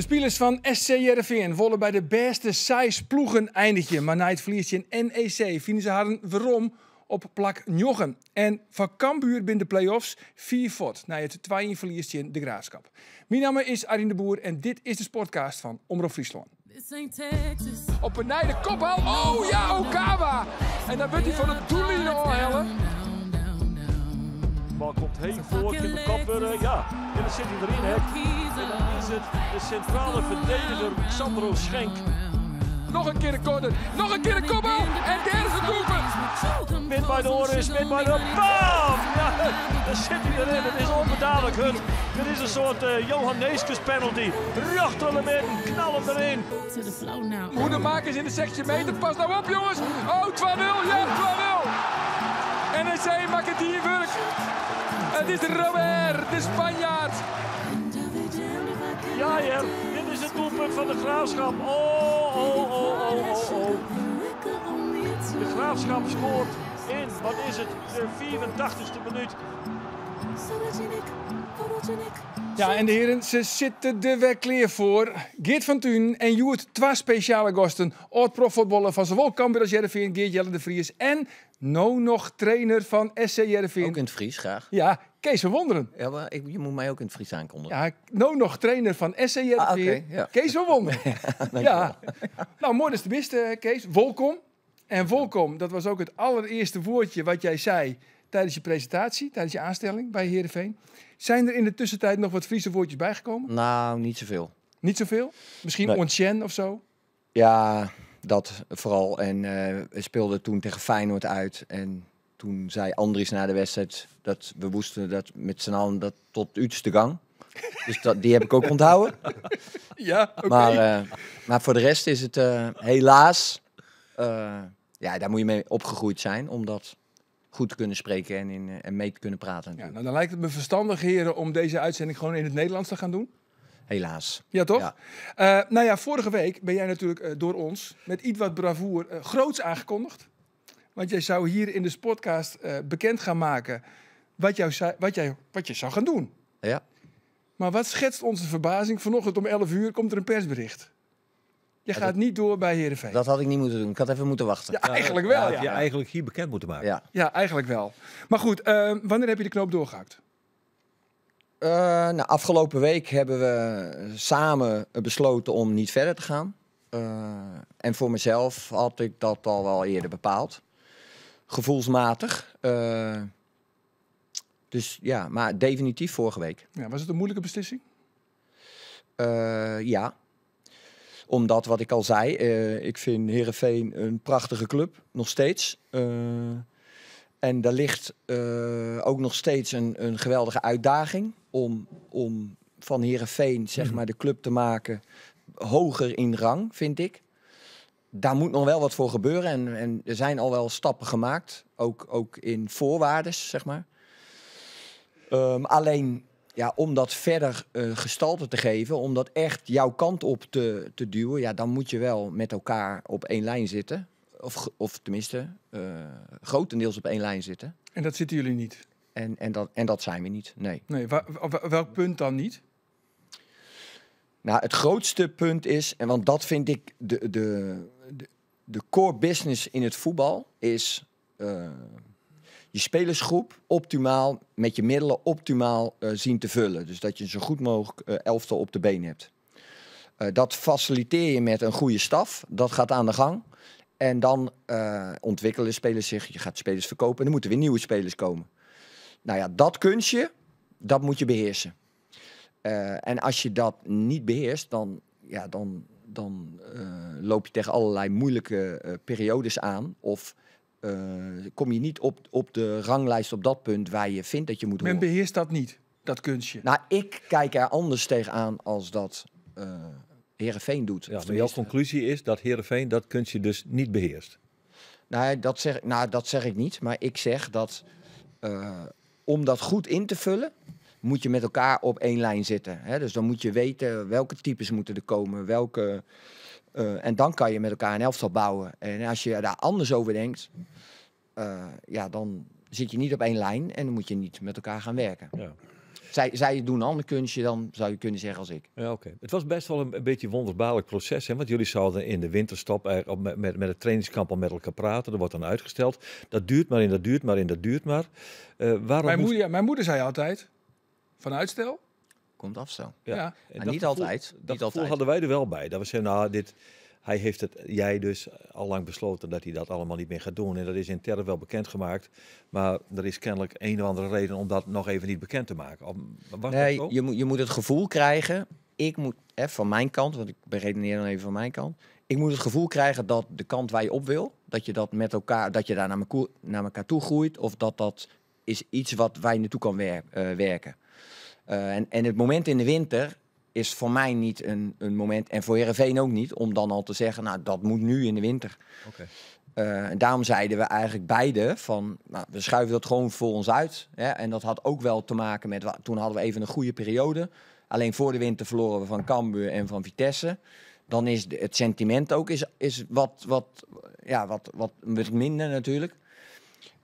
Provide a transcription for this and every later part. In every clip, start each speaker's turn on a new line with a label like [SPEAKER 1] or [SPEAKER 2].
[SPEAKER 1] De spelers van SC Jereveen wollen bij de beste size ploegen eindigen. Maar na het verliesje in NEC vinden ze haar waarom op plak Njoggen. En van Kambuur binnen de play-offs 4 fort na het 2 verliesje in de Graafschap. Mijn naam is Arine de Boer en dit is de sportcast van Omroep Friesland. Op een nijde kopbal. Oh ja, Okawa! En dan wordt hij van het doel in de bal komt heen
[SPEAKER 2] voor. Eh, de uh, ja. En dan zit hij erin, hè. En dan is het de centrale
[SPEAKER 1] verdediger Sandro Schenk. Nog een keer de corner, nog een keer de combo, En daar is het doelpunt. bij de oren is bij de... Bam! Ja, daar zit hij
[SPEAKER 2] erin. Het is onbedadelijk, Het, Dit is een soort uh, Johan Neeskens penalty. Racht hem in,
[SPEAKER 1] knal hem erin. Hoe de makers in de sectie meter. Pas nou op, jongens. Oh, 2-0. Ja, 2-0. NEC maakt het hier werk. Het is Robert, de Spanjaard. Ja, ja. dit is het doelpunt van de Graafschap. Oh, oh, oh,
[SPEAKER 2] oh, oh, oh. De Graafschap scoort in, wat is het, de 84 e minuut.
[SPEAKER 1] Ja, en de heren, ze zitten de weg klaar voor. Geert van Thun en Joert, twee speciale gasten. Oud-profvoetballer van zowel Cambuur als en Geert Jelle de Vries. En nou nog trainer van SC Jervin. Ook in het Fries, graag. Ja, Kees van Wonderen. Ja, ik, je moet mij ook in het Fries aankondigen. Ja, nou nog trainer van SC Jervin, ah, Kees van Wonderen. ja, Nou, mooi dat de beste, eh, Kees. Welkom. En welkom, dat was ook het allereerste woordje wat jij zei tijdens je presentatie, tijdens je aanstelling bij Heerenveen. Zijn er in de tussentijd nog wat Friese woordjes bijgekomen?
[SPEAKER 3] Nou, niet zoveel. Niet zoveel? Misschien nee. of zo? Ja, dat vooral. En uh, speelde toen tegen Feyenoord uit. En toen zei Andries na de wedstrijd dat we woesten dat met z'n allen dat tot uits te gang. Dus dat, die heb ik ook onthouden.
[SPEAKER 1] Ja, oké. Maar,
[SPEAKER 3] eh, maar voor de rest is het eh, helaas... ja, daar moet je mee opgegroeid zijn omdat goed kunnen spreken en, in, eh, en mee kunnen praten. Ja, nou, dan lijkt het me verstandig, heren, om deze uitzending gewoon in het Nederlands te gaan doen. Helaas. Ja, toch? Ja.
[SPEAKER 1] Eh, nou ja, vorige week ben jij natuurlijk eh, door ons met iets wat bravoer groots aangekondigd. Want jij zou hier in de podcast bekend gaan maken wat, jou, wat, jij, wat je zou gaan doen. Ja. Maar wat schetst onze verbazing? Vanochtend om 11 uur komt er een persbericht.
[SPEAKER 3] Je gaat niet door bij Herenveen. Dat had ik niet moeten doen. Ik had even moeten wachten. Ja, eigenlijk wel. Ja, Je eigenlijk hier bekend moeten maken. Ja,
[SPEAKER 1] ja eigenlijk wel. Maar goed, ehm, wanneer heb je de knoop doorgehakt?
[SPEAKER 3] Eh, nou, afgelopen week hebben we samen besloten om niet verder te gaan. Eh, en voor mezelf had ik dat al wel eerder bepaald. Gevoelsmatig. Eh, dus ja, maar definitief vorige week.
[SPEAKER 1] Ja, was het een moeilijke beslissing?
[SPEAKER 3] ja omdat, wat ik al zei, eh, ik vind Herenveen een prachtige club, nog steeds. Eh, en daar ligt eh, ook nog steeds een, een geweldige uitdaging om, om van Herenveen zeg mhm. maar, de club te maken hoger in rang, vind ik. Daar moet nog wel wat voor gebeuren. En, en er zijn al wel stappen gemaakt. Ook, ook in voorwaarden, zeg maar. Ehm, alleen ja, om dat verder eh, gestalte te geven, om dat echt jouw kant op te, te duwen, ja, dan moet je wel met elkaar op één lijn zitten. Of, of tenminste, eh, grotendeels op één lijn zitten.
[SPEAKER 1] En dat zitten jullie niet?
[SPEAKER 3] En, en, dat, en dat zijn we niet, nee.
[SPEAKER 1] nee welk punt dan niet?
[SPEAKER 3] Nou, het grootste punt is, en want dat vind ik de, de, de, core business in het voetbal, is eh, je spelersgroep optimaal met je middelen optimaal eh, zien te vullen. Dus dat je zo goed mogelijk eh, elftal op de been hebt. Eh, dat faciliteer je met een goede staf. Dat gaat aan de gang. En dan ontwikkelen spelers zich. Je gaat spelers verkopen en er moeten weer nieuwe spelers komen. Nou ja, dat kunstje, dat moet je beheersen. en als je dat niet beheerst, dan, ja, dan, dan loop je tegen allerlei moeilijke periodes aan. Of eh, kom je niet op, op de ranglijst op dat punt waar je vindt dat je moet Men beheerst dat niet, dat kunstje. Nou, ik kijk er anders tegenaan als dat uh, doet. Ja, jouw conclusie is dat Herenveen dat kunstje dus niet beheerst? Nou dat, zeg, nou, dat zeg ik niet. Maar ik zeg dat eh, om dat goed in te vullen, moet je met elkaar op één lijn zitten. Hè? Dus dan moet je weten welke types moeten er komen, welke eh, en dan kan je met elkaar een elftal bouwen. En als je daar anders over denkt, eh, ja, dan zit je niet op één lijn en dan moet je niet met elkaar gaan werken. Ja. Zij, zij doen een ander kunstje dan, zou je kunnen zeggen, als ik. Ja, oké. Het was best wel een, een, beetje een
[SPEAKER 2] wonderbaarlijk proces. Hè? Want jullie zouden in de winterstop met, met, met het trainingskamp al met elkaar praten. Er wordt dan uitgesteld. Dat duurt maar in, dat duurt maar in, dat duurt maar. Eh, waarom mijn, moeder,
[SPEAKER 1] mijn moeder zei altijd, van uitstel, komt af
[SPEAKER 2] zo. ja. En niet altijd. Dat niet hadden wij er wel bij. Dat we zeiden, nou, dit, hij heeft het, jij dus, al lang besloten dat hij dat allemaal niet meer gaat doen. En dat is intern wel bekendgemaakt. Maar er is kennelijk een of andere reden om dat nog even niet bekend te
[SPEAKER 3] maken. nee, je, moet, je moet het gevoel krijgen. Ik moet, hè, van mijn kant, want ik beredeneer dan even van mijn kant. Ik moet het gevoel krijgen dat de kant waar je op wil, dat je dat met elkaar, dat je daar naar, me, naar elkaar toe groeit. Of dat dat is iets wat wij naartoe kan eh, werken. Eh, en, en het moment in de winter is voor mij niet een, een moment, en voor Herenveen ook niet, om dan al te zeggen, nou dat moet nu in de winter. Eh, en daarom zeiden we eigenlijk beide van, nou, we schuiven dat gewoon voor ons uit. Hè? En dat had ook wel te maken met, toen hadden we even een goede periode. Alleen voor de winter verloren we van Cambuur en van Vitesse. Dan is het sentiment ook is, is wat, wat, ja, wat, wat minder natuurlijk.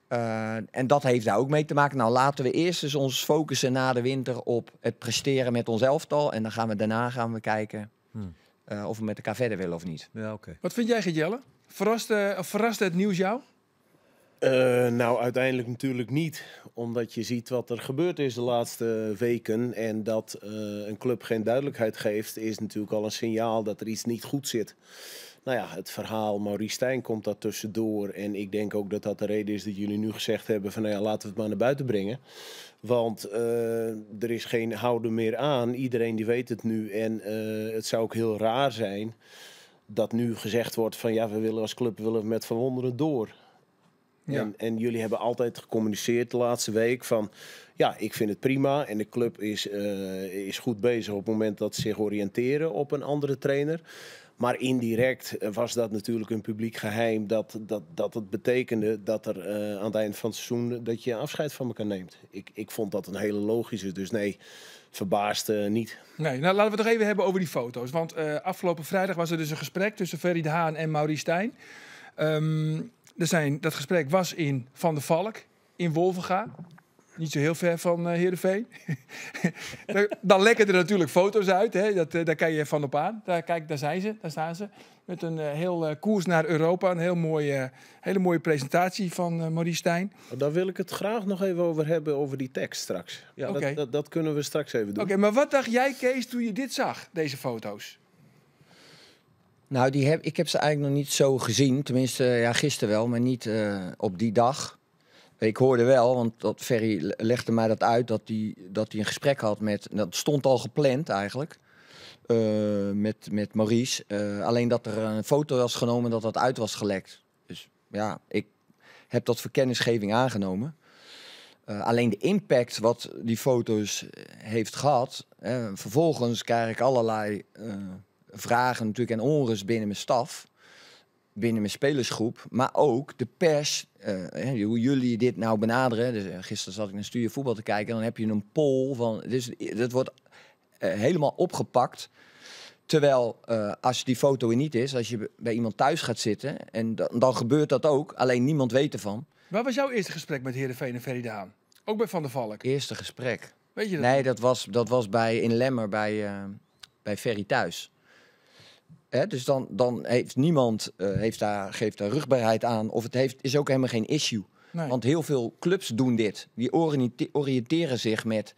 [SPEAKER 3] Eh, en dat heeft daar ook mee te maken. Nou, laten we eerst eens ons focussen na de winter op het presteren met ons elftal. En dan gaan we daarna gaan we kijken hmm. eh, of we met elkaar verder willen of niet.
[SPEAKER 4] Ja, Wat vind jij, Gijelle? verraste eh, het nieuws jou? nou, uiteindelijk natuurlijk niet. Omdat je ziet wat er gebeurd is de laatste weken. En dat een club geen duidelijkheid geeft, is natuurlijk al een signaal dat er iets niet goed zit nou ja, het verhaal Maurice Stijn komt daar tussendoor. En ik denk ook dat dat de reden is dat jullie nu gezegd hebben van nou ja, laten we het maar naar buiten brengen. Want eh, er is geen houden meer aan. Iedereen die weet het nu. En eh, het zou ook heel raar zijn dat nu gezegd wordt van ja, we willen als club willen met verwonderen door. En, en, jullie hebben altijd gecommuniceerd de laatste week van ja, ik vind het prima en de club is, eh, is goed bezig op het moment dat ze zich oriënteren op een andere trainer. Maar indirect eh, was dat natuurlijk een publiek geheim. Dat, dat, dat het betekende dat er eh, aan het eind van het seizoen dat je afscheid van elkaar neemt. Ik, ik vond dat een hele logische. Dus nee, verbaasde niet.
[SPEAKER 1] Nee, nou laten we het toch even hebben over die foto's. Want eh, afgelopen vrijdag was er dus een gesprek tussen Ferry de Haan en Maurice Stijn. Ehm, er zijn, dat gesprek was in Van der Valk in Wolvenga niet zo heel ver van uh, Heerenveen. dan, dan lekken er natuurlijk foto's uit, hè? Dat, eh, daar kan je van op aan. Daar, kijk, daar zijn ze, daar staan ze. Met een eh, heel koers naar Europa, een heel mooie, hele mooie presentatie van Maurice Stijn. Daar wil ik het graag nog even over hebben, over die tekst straks. Ja,
[SPEAKER 4] dat, dat, kunnen we straks even doen. Oké,
[SPEAKER 1] maar wat dacht jij Kees toen je dit zag, deze foto's?
[SPEAKER 3] Nou, die heb, ik heb ze eigenlijk nog niet zo gezien. Tenminste, ja, gisteren wel, maar niet op die dag. Ik hoorde wel, want dat Ferry legde mij dat uit, dat hij dat een gesprek had met. Dat stond al gepland eigenlijk. Eh, met, met Maurice. Eh, alleen dat er een foto was genomen dat dat uit was gelekt. Dus ja, ik heb dat voor kennisgeving aangenomen. Eh, alleen de impact wat die foto's heeft gehad. Hè, vervolgens krijg ik allerlei vragen natuurlijk en onrust binnen mijn staf binnen mijn spelersgroep, maar ook de pers, eh, hoe jullie dit nou benaderen. Dus, eh, gisteren zat ik naar Studio Voetbal te kijken en dan heb je een poll van. Dus eh, dat wordt helemaal opgepakt. Terwijl als die foto er niet is, als je bij iemand thuis gaat zitten, en dan, dan gebeurt dat ook, alleen niemand weet ervan.
[SPEAKER 1] Waar was jouw eerste gesprek met Heerenveen en Ferry Daan? Ook bij Van der Valk?
[SPEAKER 3] Eerste gesprek. Weet je dat? Nee, dat was, dat was bij, in Lemmer bij, bij Ferry thuis dus dan, dan heeft niemand eh, heeft daar, geeft daar rugbaarheid aan. Of het heeft, is ook helemaal geen issue. Want heel veel clubs doen dit. Die oriënteren zich met,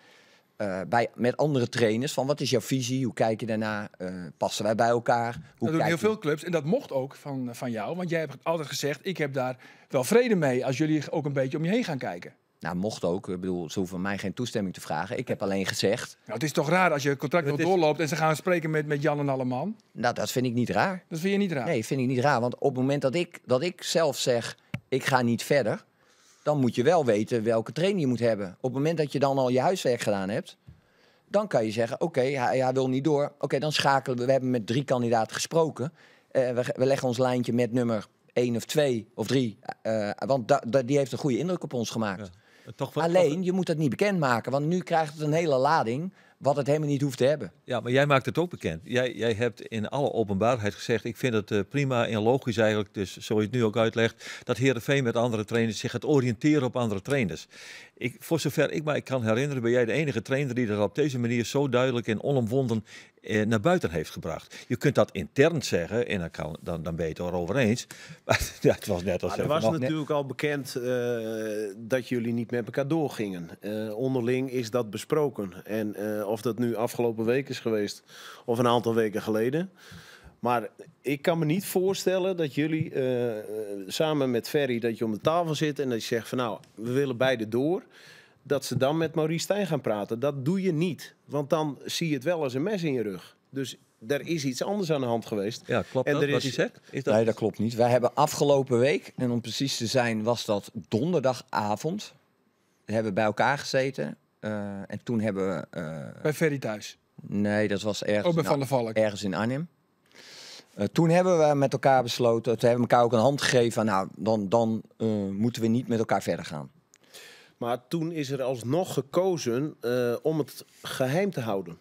[SPEAKER 3] eh, bij, met andere trainers. Van wat is jouw visie? Hoe kijk je daarna? Eh, passen wij bij elkaar? Hoe dat doen heel veel
[SPEAKER 1] clubs. En dat mocht ook van, van jou. Want jij hebt altijd gezegd, ik heb daar wel
[SPEAKER 3] vrede mee als jullie ook een beetje om je heen gaan kijken. Nou, mocht ook. Ik bedoel, ze hoeven mij geen toestemming te vragen. Ik heb alleen gezegd...
[SPEAKER 1] Nou, het is toch raar als je contract nog doorloopt en ze gaan spreken met, met Jan en Alleman? Nou,
[SPEAKER 3] dat vind ik niet raar. Dat vind je niet raar? Nee, vind ik niet raar. Want op het moment dat ik, dat ik zelf zeg, ik ga niet verder... dan moet je wel weten welke training je moet hebben. Op het moment dat je dan al je huiswerk gedaan hebt... dan kan je zeggen, oké, hij, wil niet door. Oké, dan schakelen we. We hebben met drie kandidaten gesproken. Eh, we, leggen ons lijntje met nummer één of twee of drie. Eh, eh, want die heeft een goede indruk op ons gemaakt. Alleen, je moet dat niet bekendmaken, want nu krijgt het een hele lading wat het helemaal niet hoeft te hebben.
[SPEAKER 2] Ja, maar jij maakt het ook bekend. Jij, jij hebt in alle openbaarheid gezegd, ik vind het eh, prima en logisch eigenlijk, dus zoals je het nu ook uitlegt, dat Heerenveen met andere trainers zich gaat oriënteren op andere trainers. Ik, voor zover ik mij kan herinneren, ben jij de enige trainer die dat op deze manier zo duidelijk en onomwonden eh, naar buiten heeft gebracht. Je kunt dat intern zeggen, en dan, dan, dan ben je het erover eens. Maar dat was net als... er was natuurlijk
[SPEAKER 4] al bekend eh, dat jullie niet met elkaar doorgingen. onderling is dat besproken. En of dat nu afgelopen week is geweest of een aantal weken geleden. Maar ik kan me niet voorstellen dat jullie eh, samen met Ferry dat je om de tafel zit en dat je zegt van nou, we willen beide door. Dat ze dan met Maurice Stijn gaan praten. Dat doe je niet. Want dan zie je het wel als een mes in je rug. Dus er is iets anders aan de hand geweest.
[SPEAKER 3] Ja, klopt en dat, er is... Wat is Nee, dat klopt niet. Wij hebben afgelopen week, en om precies te zijn was dat donderdagavond... We hebben bij elkaar gezeten eh, en toen hebben we... Eh, bij Ferry thuis? Nee, dat was ergens, oh, bij Van der Valk. ergens in Arnhem. Eh, toen hebben we met elkaar besloten, toen hebben we elkaar ook een hand gegeven. Nou, dan, dan moeten we niet met elkaar verder gaan.
[SPEAKER 4] Maar toen is er alsnog gekozen om het geheim te houden.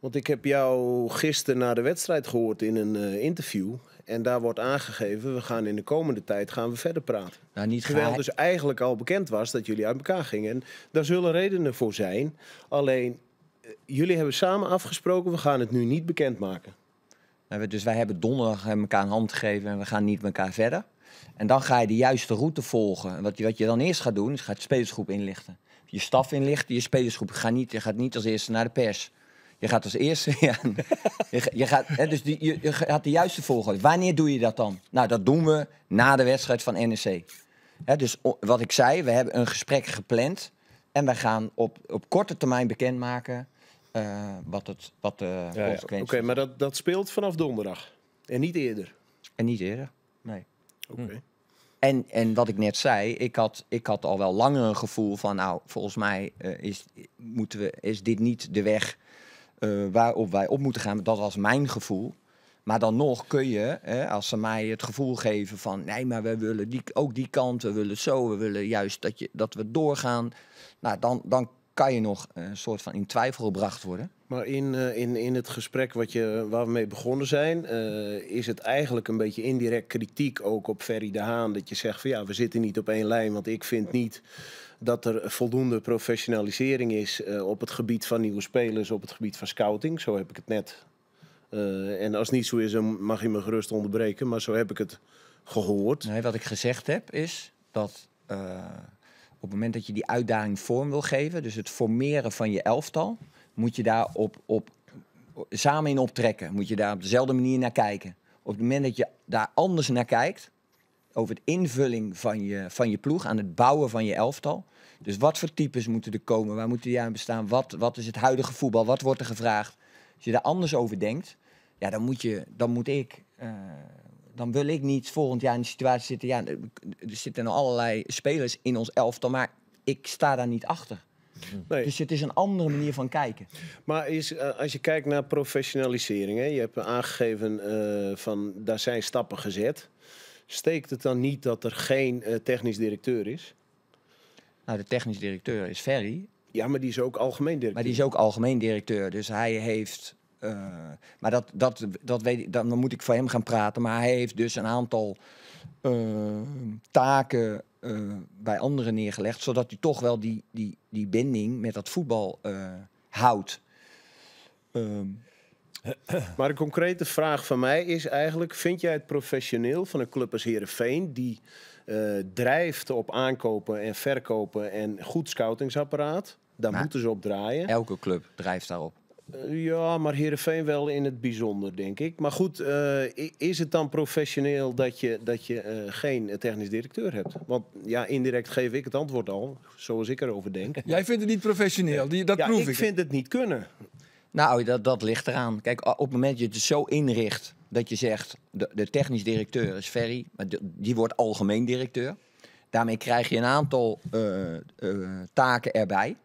[SPEAKER 4] Want ik heb jou gisteren na de wedstrijd gehoord in een interview. En daar wordt aangegeven, we gaan in de komende tijd gaan we verder praten. Nou, niet Terwijl het dus eigenlijk al bekend was dat jullie uit elkaar gingen. En daar zullen redenen voor zijn. Alleen, eh, jullie hebben samen afgesproken, we gaan het nu niet bekendmaken. Dus wij hebben donderdag elkaar een hand gegeven en we gaan niet met elkaar verder. En dan
[SPEAKER 3] ga je de juiste route volgen. En wat je, wat je dan eerst gaat doen, is gaat de spelersgroep inlichten. Je staf inlichten, je spelersgroep. gaat niet, je gaat niet als eerste naar de pers. Je gaat als eerste. Ja, je, gaat, hè, dus die, je, je, gaat de juiste volgorde. Wanneer doe je dat dan? Nou, dat doen we na de wedstrijd van NEC. Hè, dus wat ik zei, we hebben een gesprek gepland. En we gaan op, op korte termijn bekendmaken eh, wat, het, wat de ja. Oké, maar
[SPEAKER 4] dat, dat speelt vanaf donderdag. En niet eerder. En niet eerder, nee. Oké. Hm.
[SPEAKER 3] En, en wat ik net zei, ik had, ik had al wel langer een gevoel van, nou, volgens mij eh, is, moeten we, is dit niet de weg eh, waarop wij op moeten gaan. Dat was mijn gevoel. Maar dan nog kun je, hè, als ze mij het gevoel geven van nee, maar we willen die, ook die kant, we willen zo, we willen juist dat, je, dat we doorgaan. Nou, dan, dan kan je nog een soort van in twijfel gebracht worden.
[SPEAKER 4] Maar in, eh, in, in het gesprek wat je, waar we mee begonnen zijn, eh, is het eigenlijk een beetje indirect kritiek ook op Ferry de Haan. Dat je zegt van ja, we zitten niet op één lijn, want ik vind niet dat er voldoende professionalisering is eh, op het gebied van nieuwe spelers, op het gebied van scouting. Zo heb ik het net. Eh, en als het niet zo is, dan mag je me gerust onderbreken, maar zo heb ik het gehoord. Nee, wat ik gezegd heb is dat eh, op het moment dat je die uitdaging vorm wil geven, dus
[SPEAKER 3] het formeren van je elftal, moet je daar op, op, samen in optrekken. Moet je daar op dezelfde manier naar kijken. Op het moment dat je daar anders naar kijkt, over het invulling van je, van je ploeg, aan het bouwen van je elftal, dus wat voor types moeten er komen? Waar moeten die aan bestaan? Wat, wat is het huidige voetbal? Wat wordt er gevraagd? Als je daar anders over denkt, ja, dan moet, je, dan moet ik... Eh, dan wil ik niet volgend jaar in de situatie zitten... Ja, er zitten allerlei spelers in ons elftal, maar ik sta daar niet achter. Nee. Dus het is een andere manier van kijken.
[SPEAKER 4] Maar is, eh, als je kijkt naar professionalisering, hè, je hebt aangegeven uh, van daar zijn stappen gezet. Steekt het dan niet dat er geen technisch directeur is? Nou, de technisch directeur is Ferry. Ja,
[SPEAKER 3] maar die is ook algemeen directeur. Maar die is ook algemeen directeur. Dus hij heeft. Eh, maar dat, dat, dat weet dan moet ik voor hem gaan praten. Maar hij heeft dus een aantal eh, taken eh, bij anderen neergelegd. Zodat hij toch wel die, die, die binding
[SPEAKER 4] met dat voetbal houdt. Ehm. Maar een concrete vraag van mij is eigenlijk: vind jij het professioneel van een club als Herenveen die eh, drijft op aankopen en verkopen en goed scoutingsapparaat. Daar moeten ze op draaien. Elke club drijft daarop. Eh, ja, maar Herenveen wel in het bijzonder, denk ik. Maar goed, eh, is het dan professioneel dat je, dat je geen technisch directeur hebt? Want ja, indirect geef ik het antwoord al, zoals ik erover denk. Jij
[SPEAKER 3] vindt het niet professioneel, die, dat proef ik. ik vind
[SPEAKER 4] het niet kunnen. Nou,
[SPEAKER 3] dat, dat ligt eraan. Kijk, op het moment dat je het zo inricht dat je zegt, de, de technisch directeur is Ferry, maar die wordt algemeen directeur. Daarmee krijg je een aantal eh, eh, taken erbij.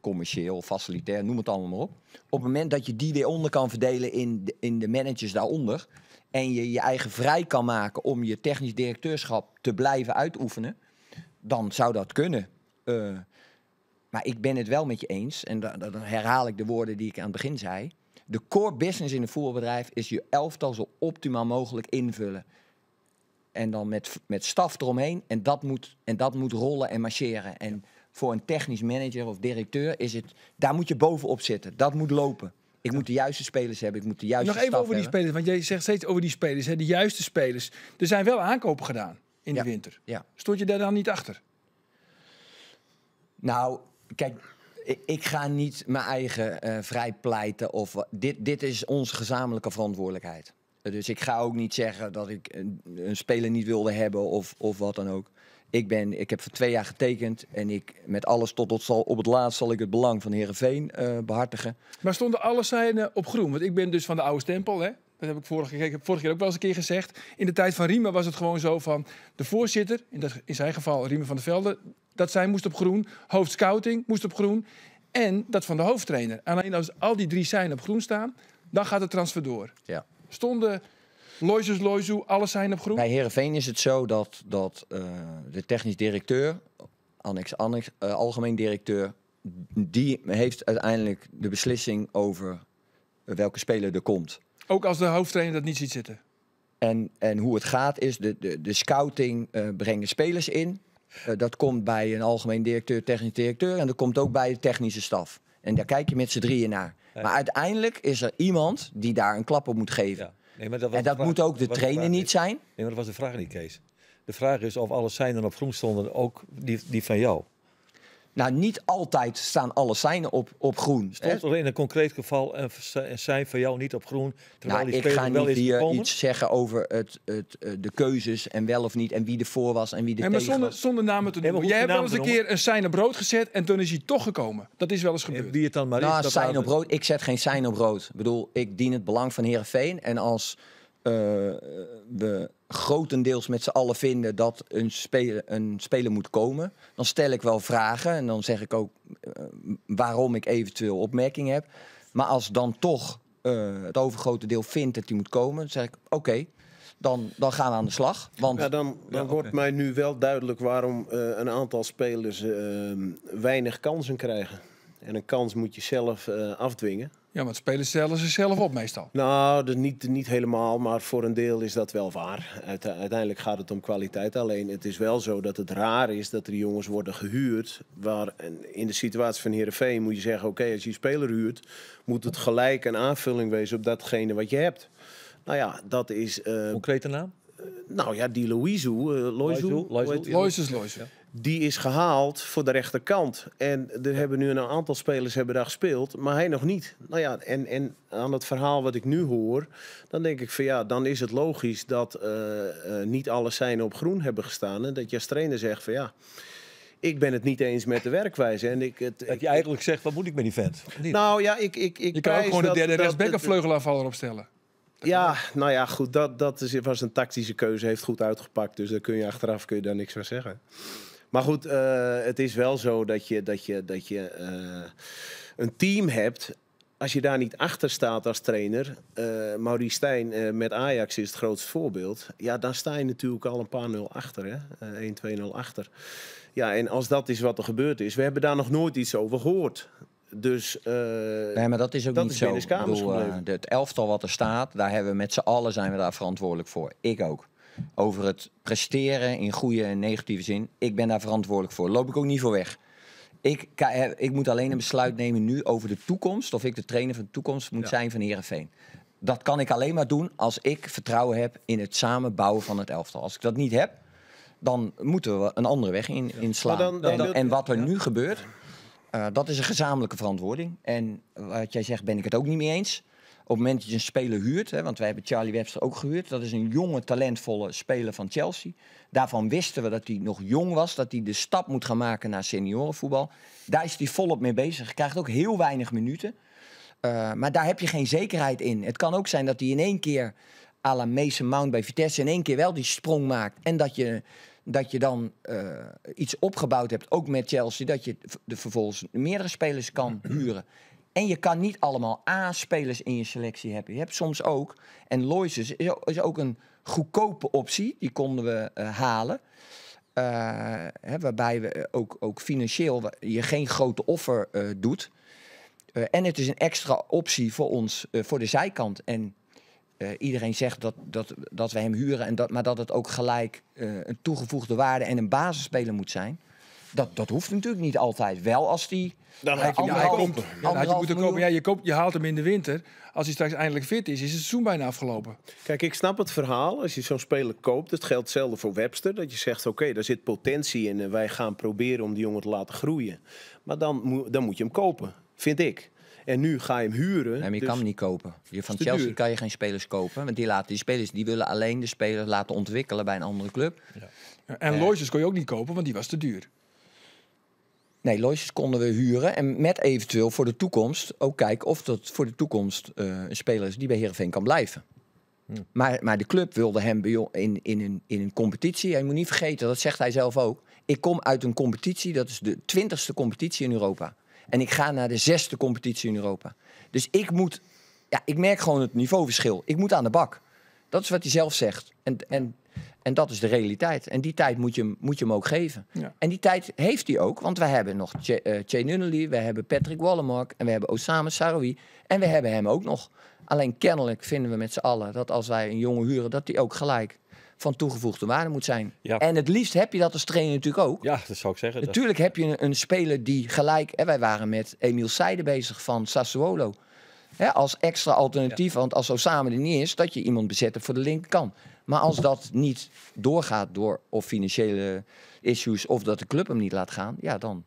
[SPEAKER 3] Commercieel, facilitair, noem het allemaal maar op. Op het moment dat je die weer onder kan verdelen in de, in de managers daaronder. En je je eigen vrij kan maken om je technisch directeurschap te blijven uitoefenen. Dan zou dat kunnen. Eh, maar ik ben het wel met je eens, en dan, herhaal ik de woorden die ik aan het begin zei. De core business in een voetbalbedrijf is je elftal zo optimaal mogelijk invullen. En dan met, met staf eromheen. En dat, moet, en dat moet rollen en marcheren. En voor een technisch manager of directeur is het... Daar moet je bovenop zitten. Dat moet lopen. Ik moet de juiste spelers hebben. Ik moet de juiste Nog even over die
[SPEAKER 1] spelers. Want jij zegt steeds over die spelers. Hè, de juiste spelers. Er zijn wel aankopen gedaan in de winter. Ja. Stond je daar dan niet achter?
[SPEAKER 3] Nou, kijk, ik ga niet mijn eigen uh, vrij pleiten. Of, dit, dit is onze gezamenlijke verantwoordelijkheid. Dus ik ga ook niet zeggen dat ik een, een, speler niet wilde hebben of, of wat dan ook. Ik, ben, ik heb voor twee jaar getekend en ik met alles tot, tot zal, op het laatst zal ik het belang van Herenveen uh, eh, behartigen.
[SPEAKER 1] Maar stonden alle zijnen op groen? Want ik ben dus van de oude stempel, hè? Dat heb ik vorige, ik heb vorige keer ook wel eens een keer gezegd. In de tijd van Riemen was het gewoon zo van de voorzitter, in, dat, in zijn geval Riemen van der Velde, dat zij moest op groen. Hoofdscouting moest op groen. En dat van de hoofdtrainer. Alleen als al die drie zijn op groen staan, dan gaat de transfer door.
[SPEAKER 3] Ja. Stonden Loisus, Loisu, alles zijn op groen? Bij Herenveen is het zo dat, dat eh, de technisch directeur, annex, annex, eh, algemeen directeur, die heeft uiteindelijk de beslissing over welke speler er komt.
[SPEAKER 1] Ook als de hoofdtrainer dat niet ziet zitten.
[SPEAKER 3] En, en hoe het gaat is, de, de, de scouting uh, brengen spelers in. Eh, dat komt bij een algemeen directeur, technisch directeur. En dat komt ook bij de technische staf. En daar kijk je met z'n drieën naar. Maar uiteindelijk is er iemand die daar een klap op moet geven. Nee, maar dat en dat moet ook de trainer niet zijn. Nee, maar dat was de vraag niet, Kees. De vraag is of alle zijnden op groen stonden, ook die, die van jou. Nou, niet altijd staan alle seinen op, op groen. Stond
[SPEAKER 2] er in een concreet geval een sein van jou niet op groen? Terwijl nou, die ik ga wel niet hier iets
[SPEAKER 3] zeggen over het, het, eh, de keuzes en wel of niet... en wie ervoor was en wie er tegen maar zonder,
[SPEAKER 1] was. Zonder namen te noemen. Jij hebt wel eens een keer een sein op brood gezet... en toen is hij toch gekomen. Dat is wel eens gebeurd. Wie het dan maar
[SPEAKER 2] is, nou, op rood.
[SPEAKER 3] Ik zet geen sein op rood. Ik bedoel, ik dien het belang van Heerenveen. En als eh, we grotendeels met z'n allen vinden dat een speler, een speler moet komen, dan stel ik wel vragen en dan zeg ik ook eh, waarom ik eventueel opmerking heb. Maar als dan toch eh, het overgrote deel vindt dat die moet komen, dan zeg ik oké. dan, dan gaan we aan de slag.
[SPEAKER 4] Want... Ja, dan, dan wordt mij nu wel duidelijk waarom eh, een aantal spelers weinig kansen krijgen. En een kans moet je zelf eh, afdwingen.
[SPEAKER 1] Ja, maar spelers stellen ze zelf op meestal.
[SPEAKER 4] Nou, niet, niet helemaal, maar voor een deel is dat wel waar. uiteindelijk gaat het om kwaliteit. Alleen het is wel zo dat het raar is dat er jongens worden gehuurd. Waar, in de situatie van Heerenveen moet je zeggen: oké, als je een speler huurt, moet het gelijk een aanvulling wezen op datgene wat je hebt. Nou ja, dat is. Uh, Concrete naam? Eh, nou ja, die Loizu, uh, Loizu, Loizu, Loizu die is gehaald voor de rechterkant. En er hebben nu een aantal spelers hebben daar gespeeld, maar hij nog niet. Nou ja, en, en aan het verhaal wat ik nu hoor, dan denk ik van ja, dan is het logisch dat eh, eh, niet alle seinen op groen hebben gestaan. En dat je trainer zegt van ja, ik ben het niet eens met de werkwijze. En ik, het, dat je eigenlijk zegt, wat moet ik met die vent? Nou ja, ik... ik, ik je kan ook gewoon de derde rechtsback een
[SPEAKER 1] vleugelaanvaller opstellen.
[SPEAKER 4] Ja, nou ja, goed. Dat, dat is, was een tactische keuze. Heeft goed uitgepakt. Dus daar kun je achteraf kun je daar niks van zeggen. Maar goed, eh, het is wel zo dat je, dat je, dat je eh, een team hebt als je daar niet achter staat als trainer, uh, Maurice Stijn met Ajax is het grootste voorbeeld. Ja, dan sta je natuurlijk al een paar nul achter, hè? Uh, 1-2-0 achter. Ja, en als dat is wat er gebeurd is, we hebben daar nog nooit iets over gehoord. Dus, nee, maar dat is ook dat niet is zo. Bedoel, het elftal wat er staat, daar
[SPEAKER 3] hebben we met z'n allen zijn we daar verantwoordelijk voor. Ik ook over het presteren in goede en negatieve zin. Ik ben daar verantwoordelijk voor. Loop ik ook niet voor weg. Ik, eh, ik moet alleen een besluit nemen nu over de toekomst. Of ik de trainer van de toekomst moet zijn van Herenveen. Dat kan ik alleen maar doen als ik vertrouwen heb in het samenbouwen van het elftal. Als ik dat niet heb, dan moeten we een andere weg in, slaan. en wat er nu gebeurt, eh, dat is een gezamenlijke verantwoording. En wat jij zegt, ben ik het ook niet mee eens het moment dat je een speler huurt, hè, want wij hebben Charlie Webster ook gehuurd, dat is een jonge, talentvolle speler van Chelsea. Daarvan wisten we dat hij nog jong was, dat hij de stap moet gaan maken naar seniorenvoetbal. Daar is hij volop mee bezig. Hij krijgt ook heel weinig minuten. Eh, maar daar heb je geen zekerheid in. Het kan ook zijn dat hij in één keer, à la Mason Mount bij Vitesse, in één keer wel die sprong maakt. En dat je, dat je dan eh, iets opgebouwd hebt, ook met Chelsea, dat je de vervolgens meerdere spelers kan huren. En je kan niet allemaal A-spelers in je selectie hebben. Je hebt soms ook, en Lois is, is ook een goedkope optie, die konden we eh, halen. Eh, hè, waarbij we eh, ook, ook financieel je geen grote offer doet. en het is een extra optie voor ons, voor de zijkant. En iedereen zegt dat, dat, dat we hem huren, en dat, maar dat het ook gelijk een toegevoegde waarde en een basisspeler moet zijn. Dat, dat hoeft natuurlijk niet altijd. Wel als die. Dan eh, had je, ja,
[SPEAKER 1] komt, dan moeten kopen. Ja, je, koopt, je haalt hem in de winter. Als hij straks eindelijk fit is, is het seizoen bijna afgelopen.
[SPEAKER 4] Kijk, ik snap het verhaal. Als je zo'n speler koopt, dat geldt hetzelfde voor Webster. Dat je zegt, oké, daar zit potentie in. En wij gaan proberen om die jongen te laten groeien. Maar dan, dan moet je hem kopen, vind ik. En nu ga je hem huren. Nee, maar je dus- kan hem niet kopen. Je, van Chelsea kan je geen spelers
[SPEAKER 3] kopen. Want die, laten, die spelers die willen alleen de spelers laten ontwikkelen bij een andere club. Ja. En uh, Loisjes kon je ook niet kopen, want die was te duur. Nee, loges konden we huren. En met eventueel voor de toekomst ook kijken of dat voor de toekomst uh, een speler is die bij Heerenveen kan blijven. Hm. Maar, maar de club wilde hem in, in, een, in een competitie. En je moet niet vergeten, dat zegt hij zelf ook. Ik kom uit een competitie, dat is de twintigste competitie in Europa. En ik ga naar de zesde competitie in Europa. Dus ik moet, ja, ik merk gewoon het niveauverschil. Ik moet aan de bak. Dat is wat hij zelf zegt. En, en en dat is de realiteit. En die tijd moet je hem, moet je hem ook geven. En die tijd heeft hij ook, want we hebben nog Che uh, we hebben Patrick Wallemark en we hebben Osama Saroui. En we hebben hem ook nog. Alleen kennelijk vinden we met z'n allen dat als wij een jongen huren, dat die ook gelijk van toegevoegde waarde moet zijn. En het liefst heb je dat als trainer natuurlijk ook. Ja, dat zou ik zeggen. Natuurlijk heb je een, speler die gelijk... En wij waren met Emiel Seide bezig van Sassuolo. Hè, als extra alternatief, want als Osama er niet is... dat je iemand bezet voor de linkerkant. Maar als dat niet doorgaat door of financiële issues of dat de club hem niet laat gaan, ja, dan,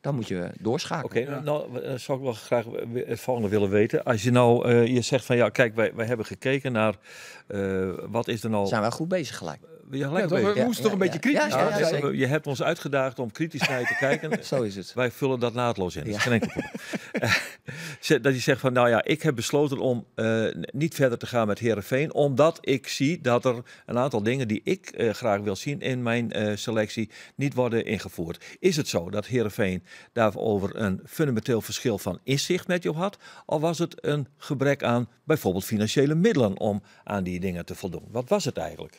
[SPEAKER 3] dan moet je doorschakelen. Oké, okay,
[SPEAKER 2] nou, nou eh, eh, zou ik wel graag het volgende willen weten. Als je nou, eh, je zegt van ja, kijk, wij, wij hebben gekeken naar wat is er nou... Zijn we goed
[SPEAKER 3] bezig gelijk we moesten toch een beetje kritisch
[SPEAKER 2] zijn. je hebt ons uitgedaagd om kritisch naar je te kijken. Zo is het. Wij vullen dat naadloos in. Dat is eh, dat je zegt van, nou ja, ik heb besloten om eh, niet verder te gaan met Herenveen, omdat ik zie dat er een aantal dingen die ik eh, graag wil zien in mijn selectie niet worden ingevoerd. Is het zo dat Herenveen daarover een fundamenteel verschil van inzicht met jou had, of was het een gebrek aan bijvoorbeeld financiële middelen
[SPEAKER 3] om aan die dingen te voldoen? Wat was het eigenlijk?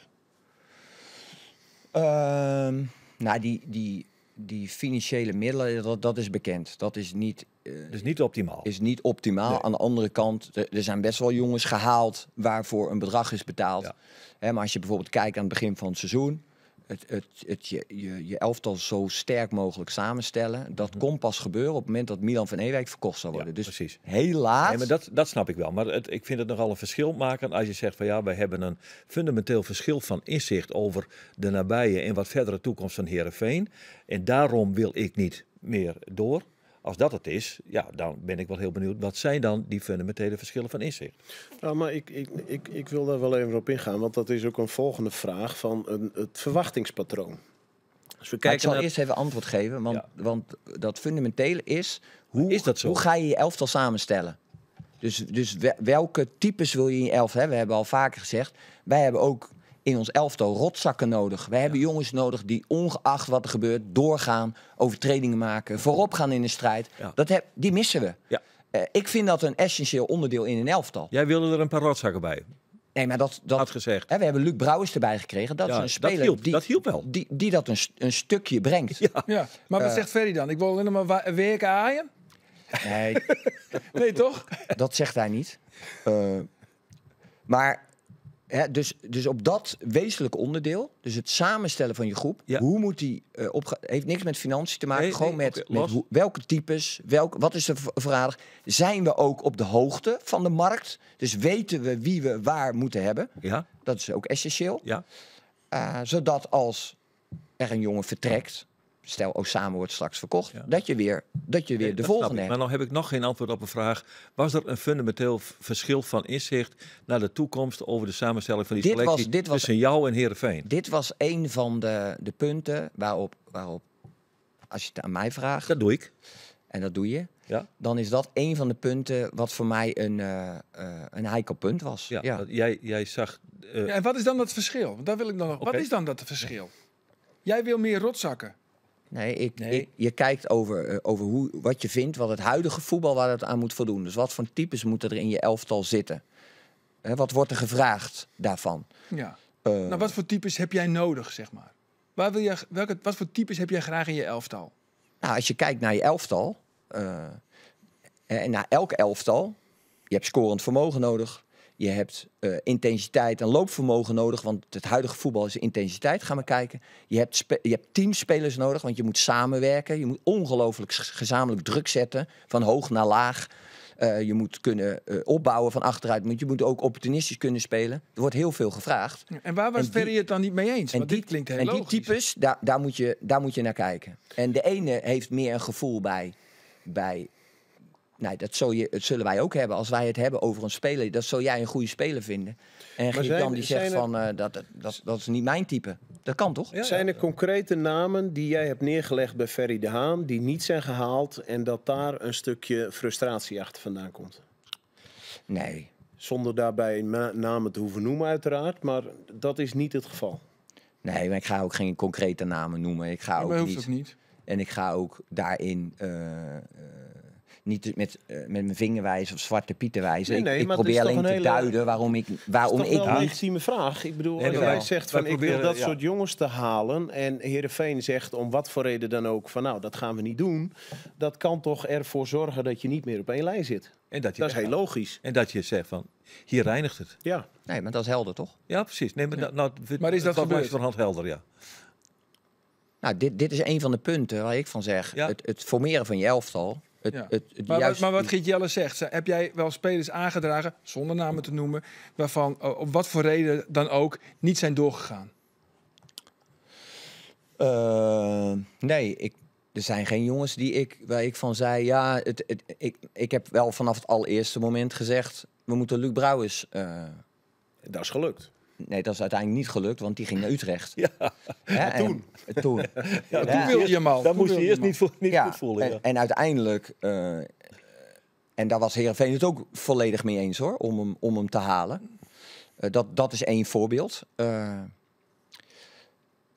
[SPEAKER 4] Ehm,
[SPEAKER 3] nou, die, die, die financiële middelen, dat, dat is bekend. Dat is niet... Eh, dus niet optimaal. Is niet optimaal. Aan de andere kant, er, zijn best wel jongens gehaald waarvoor een bedrag is betaald. Hè, maar als je bijvoorbeeld kijkt aan het begin van het seizoen, het, het, je, je, elftal zo sterk mogelijk samenstellen. Dat mhm. kon pas gebeuren op het moment dat Milan van Ewijk verkocht zou worden. dus precies. helaas... Nee, maar dat, dat snap ik wel.
[SPEAKER 2] Maar het, ik vind het nogal een verschil maken als je zegt van ja, we hebben een fundamenteel verschil van inzicht over de nabije en wat verdere toekomst van Herenveen. En daarom wil ik niet meer door als dat het is, ja, dan ben ik wel heel benieuwd. Wat zijn dan die fundamentele verschillen van inzicht?
[SPEAKER 4] Nou, maar ik, ik, ik, ik wil daar wel even op ingaan, want dat is ook een volgende vraag van een, het verwachtingspatroon. Als we kijken ik zal eerst even antwoord geven, want, want dat fundamentele is, hoe,
[SPEAKER 3] is dat zo? hoe ga je je elftal samenstellen? Dus, dus welke types wil je in je elftal hebben? We hebben al vaker gezegd, wij hebben ook in ons elftal rotzakken nodig. We hebben jongens nodig die ongeacht wat er gebeurt doorgaan, overtredingen maken, voorop gaan in de strijd. Dat heb, die missen we. Ja. Eh, ik vind dat een essentieel onderdeel in een elftal. Jij wilde er een paar rotzakken bij. Nee, maar dat, dat had gezegd. Hè, we hebben Luc Brouwers erbij gekregen. Dat is een speler dat hielp, die, dat hielp wel. Die, die dat een, een stukje brengt. Ja. ja. Maar wat eh. zegt Ferry dan? Ik wil alleen maar werken aaien? Nee. nee, toch? Dat zegt hij niet. Eh, maar dus, dus op dat wezenlijke onderdeel, dus het samenstellen van je groep, hoe moet die uh, eh, opgaan? Heeft niks met financiën te maken, gewoon met, welke types, welk, wat is de verrader? Zijn we ook op de hoogte van de markt? Dus weten we wie we waar moeten hebben? Ja. Dat is ook essentieel. Ja. Eh, zodat als er een jongen vertrekt, stel Osama oh, wordt straks verkocht, dat je weer, dat je weer de volgende hebt. Maar
[SPEAKER 2] nou heb ik nog geen antwoord op een vraag. Was er een fundamenteel verschil van inzicht naar de toekomst
[SPEAKER 3] over de samenstelling van die dit was, dit tussen jou en Heerenveen? Dit was een van de, de punten waarop, waarop, als je het aan mij vraagt... Dat doe ik. En dat doe je. Ja? Dan is dat een van de punten wat voor mij een, uh, een heikel punt was. Ja, Jij, jij zag... Eh,
[SPEAKER 1] ja, en wat is dan dat verschil? Daar wil ik nog. Wat is dan dat verschil? Jij wil meer rotzakken.
[SPEAKER 3] Nee, ik, je kijkt over, eh, over hoe, wat je vindt, wat het huidige voetbal waar het aan moet voldoen. Dus wat voor types moeten er in je elftal zitten? wat wordt er gevraagd daarvan? Ja. Eh, nou,
[SPEAKER 1] wat voor types heb jij nodig, zeg maar? Waar wil je? welke, wat voor types heb jij graag in je elftal?
[SPEAKER 3] Nou, als je kijkt naar je elftal eh, en naar elk elftal, je hebt scorend vermogen nodig. Je hebt eh, intensiteit en loopvermogen nodig, want het huidige voetbal is intensiteit, gaan we kijken. Je hebt, je hebt teamspelers nodig, want je moet samenwerken. Je moet ongelooflijk gezamenlijk druk zetten, van hoog naar laag. Eh, je moet kunnen eh, opbouwen van achteruit. Maar je moet ook opportunistisch kunnen spelen. Er wordt heel veel gevraagd.
[SPEAKER 1] en waar was het dan niet mee eens? Want die, klinkt heel en logisch. En
[SPEAKER 3] die types, daar, daar, moet je, daar moet je naar kijken. En de ene heeft meer een gevoel bij, bij Nee, dat, zul je, dat zullen wij ook hebben. Als wij het hebben over een speler, dat zul jij een goede speler vinden. En Gideon die zegt van, eh, dat, dat, dat, dat, is niet mijn type. Dat kan toch? Ja, zijn
[SPEAKER 4] er concrete namen die jij hebt neergelegd bij Ferry de Haan, die niet zijn gehaald en dat daar een stukje frustratie achter vandaan komt? Nee. Zonder daarbij namen te hoeven noemen uiteraard, maar dat is niet het geval.
[SPEAKER 3] Nee, maar ik ga ook geen concrete namen noemen. Ik ga ook niet. En ik ga ook daarin... Eh, eh, niet met, eh, met mijn vinger of zwarte pieten Nee, nee, ik, ik probeer alleen te duiden waarom ik waarom is toch ik wel een
[SPEAKER 4] mijn vraag. Ik bedoel, nee, als jij zegt van ik wil dat soort jongens te halen en Heerenveen zegt om wat voor reden dan ook van nou dat gaan we niet doen. Dat kan toch ervoor zorgen dat je niet meer op één lijn zit. En dat, je dat is heel logisch. En dat je zegt van hier reinigt het. Ja. Nee, maar dat is helder toch? Ja,
[SPEAKER 3] precies. Nee, maar, ja. nou,
[SPEAKER 2] maar is dat, dat van hand
[SPEAKER 4] helder, ja.
[SPEAKER 3] Nou, dit, dit is een van de punten waar ik van zeg. Het, het formeren van je elftal ja. maar,
[SPEAKER 1] wat Giet Jelle zegt, heb jij wel spelers aangedragen, zonder namen te noemen, waarvan op wat voor reden dan ook niet zijn doorgegaan?
[SPEAKER 3] Eh, nee, ik, er zijn geen jongens die ik, waar ik van zei, ja, het, het, ik, ik heb wel vanaf het allereerste moment gezegd, we moeten Luc Brouwers. Uh, dat is gelukt. Nee, dat is uiteindelijk niet gelukt, want die ging naar Utrecht. Ja, ja toen. En, eh, toen. Ja, toen wilde je hem al. moest je eerst niet, niet goed voelen. En, en, uiteindelijk, eh, en daar was Herenveen het ook volledig mee eens hoor, om hem, om hem te halen. Eh, dat, dat is één voorbeeld.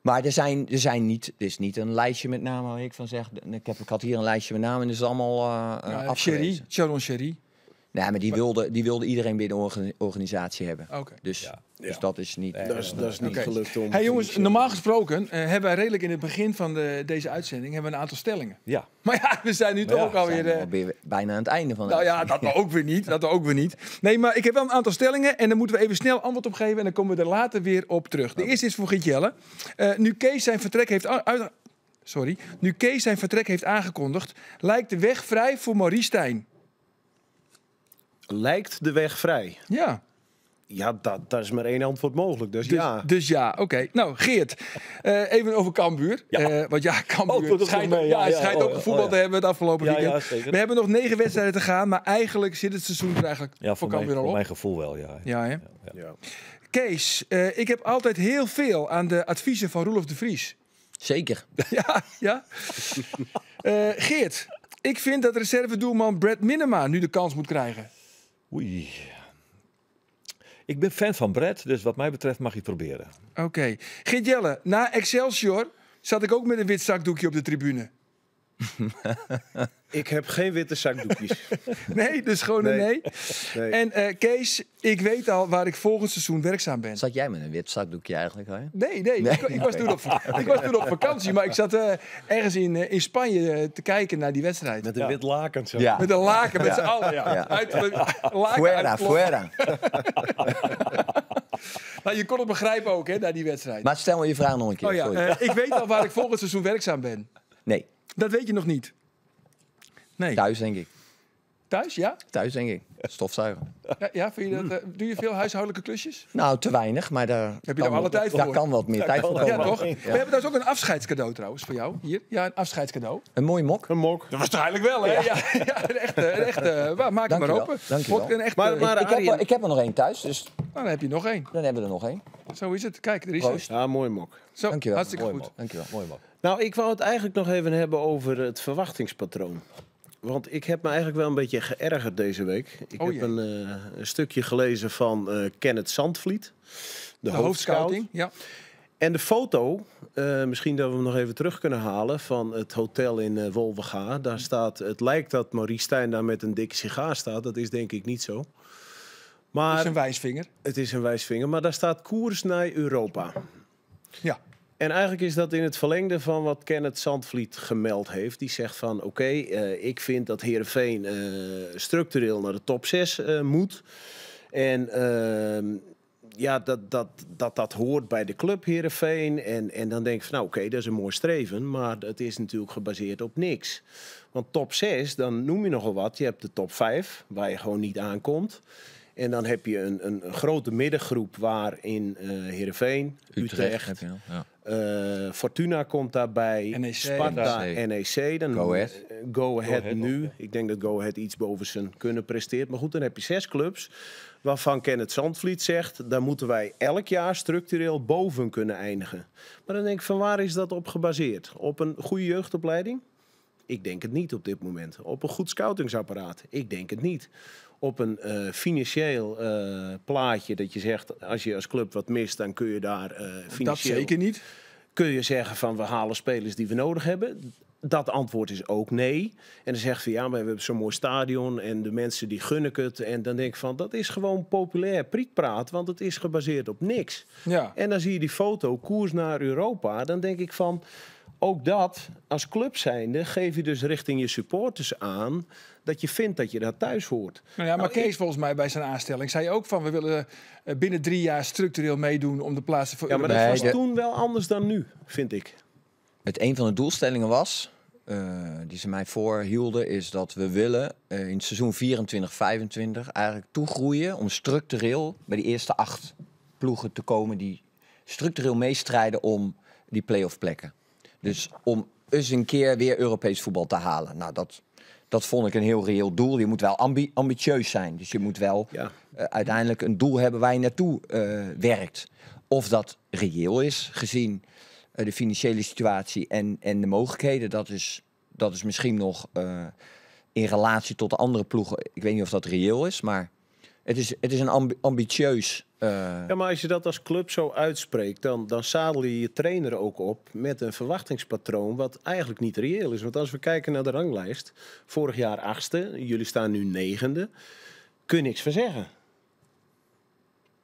[SPEAKER 3] maar er, zijn, er, zijn niet, er is niet een lijstje met namen waar ik van zeg. Ik, heb, ik had hier een lijstje met namen en dat is allemaal uh, ja, Sherry, nou, maar die wilde, die wilde iedereen binnen de organisatie hebben. Dus, dus dat is niet, eh, dat is, niet gelukt. Om hey jongens, normaal gesproken eh, hebben wij
[SPEAKER 1] redelijk in het begin van de, deze uitzending hebben we een aantal stellingen.
[SPEAKER 3] Ja. Maar ja, we zijn nu toch ja, ook alweer... Uh, bijna aan het einde van de Nou ja, dat ook
[SPEAKER 1] weer niet. Dat ook weer niet. Nee, maar ik heb wel een aantal stellingen en daar moeten we even snel antwoord op geven. En dan komen we er later weer op terug. De eerste is voor Gietje uh, nu Kees zijn vertrek heeft uit, sorry, nu Kees zijn vertrek heeft aangekondigd, lijkt de weg vrij voor Maurice
[SPEAKER 4] Stijn lijkt de weg vrij. Ja. Ja, dat, dat is maar één antwoord mogelijk. Dus, dus, ja. Dus ja, oké. Nou, Geert, eh, even over
[SPEAKER 1] Cambuur. Ja. Eh, want ja, Cambuur oh, schijnt, ja, ja,
[SPEAKER 2] schijnt oh, ook oh, voetbal te
[SPEAKER 1] hebben het afgelopen weekend. We hebben nog negen wedstrijden te gaan, maar eigenlijk zit het seizoen er eigenlijk voor, voor Cambuur al op. mijn
[SPEAKER 2] gevoel wel, ja.
[SPEAKER 1] Ja, hè? Kees, eh, ik heb altijd heel veel aan de adviezen van Roelof de Vries. Zeker. ja, ja. Geert, ik vind dat reservedoelman Brad Minema nu de kans moet krijgen. Oei. Ik ben
[SPEAKER 2] fan van Brett, dus wat mij betreft mag je het proberen.
[SPEAKER 1] Oké. Okay. Jelle, na Excelsior zat ik ook met een wit zakdoekje op de tribune. ik heb geen witte
[SPEAKER 3] zakdoekjes. nee, dus gewoon nee. nee. nee. En eh, Kees, ik weet al waar ik volgend seizoen werkzaam ben. Zat jij met een wit zakdoekje eigenlijk? Hè? Nee, nee. Ik, was toen op, ik was toen op
[SPEAKER 1] vakantie, maar ik zat eh, ergens in, eh, in Spanje te kijken naar die wedstrijd. Met een wit laken zo.
[SPEAKER 4] Met een laken, met z'n allen. Ja. Uit, laken fuera, fuera.
[SPEAKER 1] nou, je kon het begrijpen ook, hè, naar die wedstrijd.
[SPEAKER 3] Maar stel me je vraag nog een keer. Oh, ja. ik
[SPEAKER 1] weet al waar ik volgend seizoen werkzaam ben. Nee. Dat weet je nog niet.
[SPEAKER 3] Nee. Thuis, denk ik. Thuis, ja? Thuis, denk ik. Stofzuigen.
[SPEAKER 1] Ja, ja vind je dat, eh, doe je veel huishoudelijke klusjes?
[SPEAKER 3] Nou, te weinig, maar daar, Heb je daar alle tijd voor? daar kan wat meer tijd voor Ja, toch? We hebben
[SPEAKER 1] dus ook een afscheidscadeau trouwens voor jou. Hier, ja, een afscheidscadeau.
[SPEAKER 3] Een mooie mok. Een mok.
[SPEAKER 1] Dat was waarschijnlijk wel, hè? Ja,
[SPEAKER 3] ja, een echte, een echte, eh, waar, maak hem maar open. Dank je Een echte, Maar- maar- Ik, heb, ik heb er nog één thuis, dus Nou, dan heb
[SPEAKER 4] je nog één. dan hebben we er nog één. Zo is het. Kijk, er is Proost. Ja, mooie mok. Zo, wel. hartstikke Mooi, goed. je Dankjewel. Mooie mok. Nou, ik wou het eigenlijk nog even hebben over het verwachtingspatroon want ik heb me eigenlijk wel een beetje geërgerd deze week. Ik oh heb een, eh, een, stukje gelezen van uh, Kenneth Zandvliet,
[SPEAKER 1] de, de
[SPEAKER 4] Ja. En de foto, eh, misschien dat we hem nog even terug kunnen halen van het hotel in uh, Wolvega. Daar staat, het lijkt dat Marie Stijn daar met een dikke sigaar staat. Dat is denk ik niet zo. Maar, het is een wijsvinger. Het is een wijsvinger, maar daar staat koers naar Europa. Ja. En eigenlijk is dat in het verlengde van wat Kenneth Zandvliet gemeld heeft. Die zegt van oké, eh, ik vind dat Heerenveen uh, structureel naar de top 6 eh, moet. En ehm, ja, dat, dat, dat dat hoort bij de club Heerenveen. En, en dan denk ik van nou oké, dat is een mooi streven. Maar dat is natuurlijk gebaseerd op niks. Want top 6, dan noem je nogal wat. Je hebt de top 5, waar je gewoon niet aankomt. En dan heb je een, een grote middengroep waarin uh, Heerenveen, Utrecht, Utrecht eh, Fortuna komt daarbij. E Sparta, NEC. E dan go eh, Ahead. nu. Ik denk dat Go Ahead iets boven zijn kunnen presteert. Maar goed, dan heb je zes clubs waarvan Kenneth Zandvliet zegt... daar moeten wij elk jaar structureel boven kunnen eindigen. Maar dan denk ik, van waar is dat op gebaseerd? Op een goede jeugdopleiding? Ik denk het niet op dit moment. Op een goed scoutingsapparaat? Ik denk het niet op een eh, financieel eh, plaatje dat je zegt, als je als club wat mist, dan kun je daar eh, financieel... Dat zeker niet. Kun je zeggen van we halen spelers die we nodig hebben? Dat antwoord is ook nee. En dan zegt van ja, maar we hebben zo'n mooi stadion en de mensen die gunnen het. En dan denk ik van dat is gewoon populair priekpraat, want het is gebaseerd op niks. Ja. En dan zie je die foto, koers naar Europa. Dan denk ik van ook dat als club zijnde geef je dus richting je supporters aan dat je vindt dat je daar thuis hoort.
[SPEAKER 1] Nou ja, maar nou, Kees volgens mij bij zijn aanstelling zei ook van... we willen eh, binnen drie jaar structureel meedoen om de plaatsen voor... Ja, maar dat was
[SPEAKER 4] toen wel anders dan nu, vind ik.
[SPEAKER 3] Het een van de doelstellingen was... Eh, die ze mij hielden is dat we willen eh, in het seizoen 24-25 eigenlijk toegroeien om structureel bij die eerste acht ploegen te komen die structureel meestrijden om die playoff plekken. Dus om eens een keer weer Europees voetbal te halen. Nou, dat, dat vond ik een heel reëel doel. Je moet wel ambitieus zijn. Dus je moet wel eh, uiteindelijk een doel hebben waar je naartoe eh, werkt. Of dat reëel is, gezien eh, de financiële situatie en, en de mogelijkheden. Dat is, dat is misschien nog in relatie tot de andere ploegen. Ik weet niet of dat reëel is, maar het is, het is een ambitieus. Eh,
[SPEAKER 4] ja, maar als je dat als club zo uitspreekt, dan, dan zadel je je trainer ook op met een verwachtingspatroon wat eigenlijk niet reëel is. Want als we kijken naar de ranglijst, vorig jaar achtste, jullie staan nu negende, kun je niks van zeggen.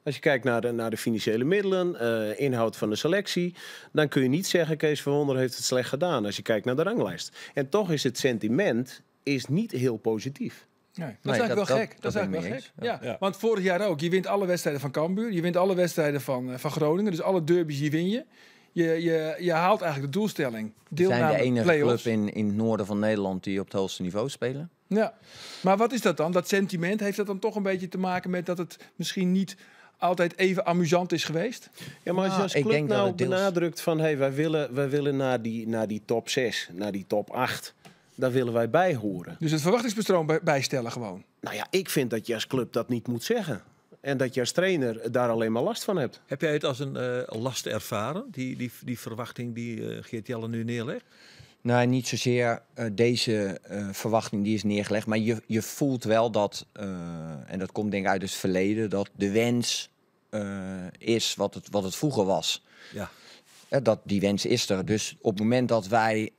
[SPEAKER 4] Als je kijkt naar de, naar de financiële middelen, eh, inhoud van de selectie, dan kun je niet zeggen Kees van Wonder heeft het slecht gedaan als je kijkt naar de ranglijst. En toch is het sentiment is niet heel positief. Nee, dat is eigenlijk wel gek. Dat, is eigenlijk wel gek.
[SPEAKER 1] Ja. Want vorig jaar ook. Je wint alle wedstrijden van Cambuur. Je wint alle wedstrijden van, eh, van Groningen. Dus alle derbies die win je. Je, je, je haalt eigenlijk de doelstelling. Deel zijn de enige club
[SPEAKER 3] in, in het noorden van Nederland die op het hoogste niveau spelen.
[SPEAKER 1] Ja, maar wat is dat dan? Dat sentiment, heeft dat dan toch een beetje te maken met dat het misschien niet altijd
[SPEAKER 4] even amusant is geweest? Ja, maar als je nou, als club nou deels... benadrukt van... Hey, wij, willen, wij willen naar die, naar die top 6, naar die top 8... Daar willen wij bij horen. Dus het verwachtingsbestroom bijstellen gewoon? Nou ja, ik vind dat je als club dat niet moet zeggen. En dat je als trainer daar alleen maar last van hebt.
[SPEAKER 2] Heb jij het als een eh, last ervaren, die, die, die verwachting die uh, Geert
[SPEAKER 3] Jelle nu neerlegt? Nee, nou, niet zozeer eh, deze verwachting die is neergelegd. Maar je, je voelt wel dat, en dat komt denk ik uit het verleden, dat de wens is wat het, wat het vroeger was. Ja. dat, die wens is er. Dus op het moment dat wij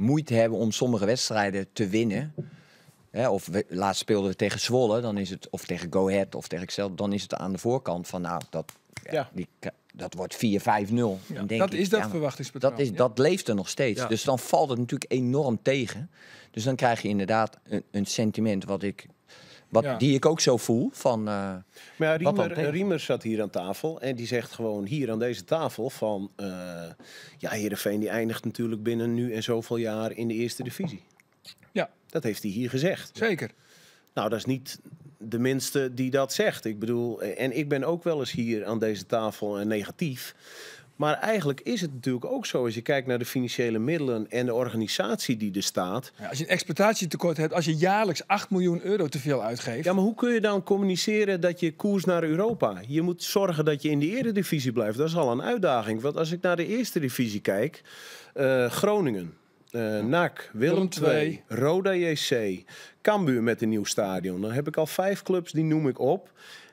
[SPEAKER 3] moeite hebben om sommige wedstrijden te winnen. of laatst speelden we tegen Zwolle, dan is het, of tegen Go Ahead of tegen Excel, dan is het aan de voorkant van nou, dat, ja, dat wordt 4-5-0. Ja, dat is dat
[SPEAKER 1] verwachtingspatroon. Dat, is, dat
[SPEAKER 3] leeft er nog steeds. Dus dan valt het natuurlijk enorm tegen. Dus dan krijg je inderdaad een, een sentiment wat ik wat, Die ik ook zo voel. Van, eh,
[SPEAKER 4] maar Riemer, eh, Riemer, zat hier aan tafel en die zegt gewoon hier aan deze tafel van... Uh, ja, Heerenveen die eindigt natuurlijk binnen nu en zoveel jaar in de eerste divisie. Ja. Dat heeft hij hier gezegd. Zeker. Nou, dat is niet de minste die dat zegt. Ik bedoel, en ik ben ook wel eens hier aan deze tafel negatief. Maar eigenlijk is het natuurlijk ook zo, als je kijkt naar de financiële middelen en de organisatie die er staat.
[SPEAKER 1] Ja, als je een exploitatietekort hebt, als je jaarlijks
[SPEAKER 4] 8 miljoen euro te veel uitgeeft. Ja, maar hoe kun je dan communiceren dat je koers naar Europa? Je moet zorgen dat je in de eredivisie blijft. Dat is al een uitdaging. Want als ik naar de eerste divisie kijk, uh, Groningen. Uh, eh, NAC, Willem II, Roda JC, Cambuur met een nieuw stadion. Dan heb ik al vijf clubs, die noem ik op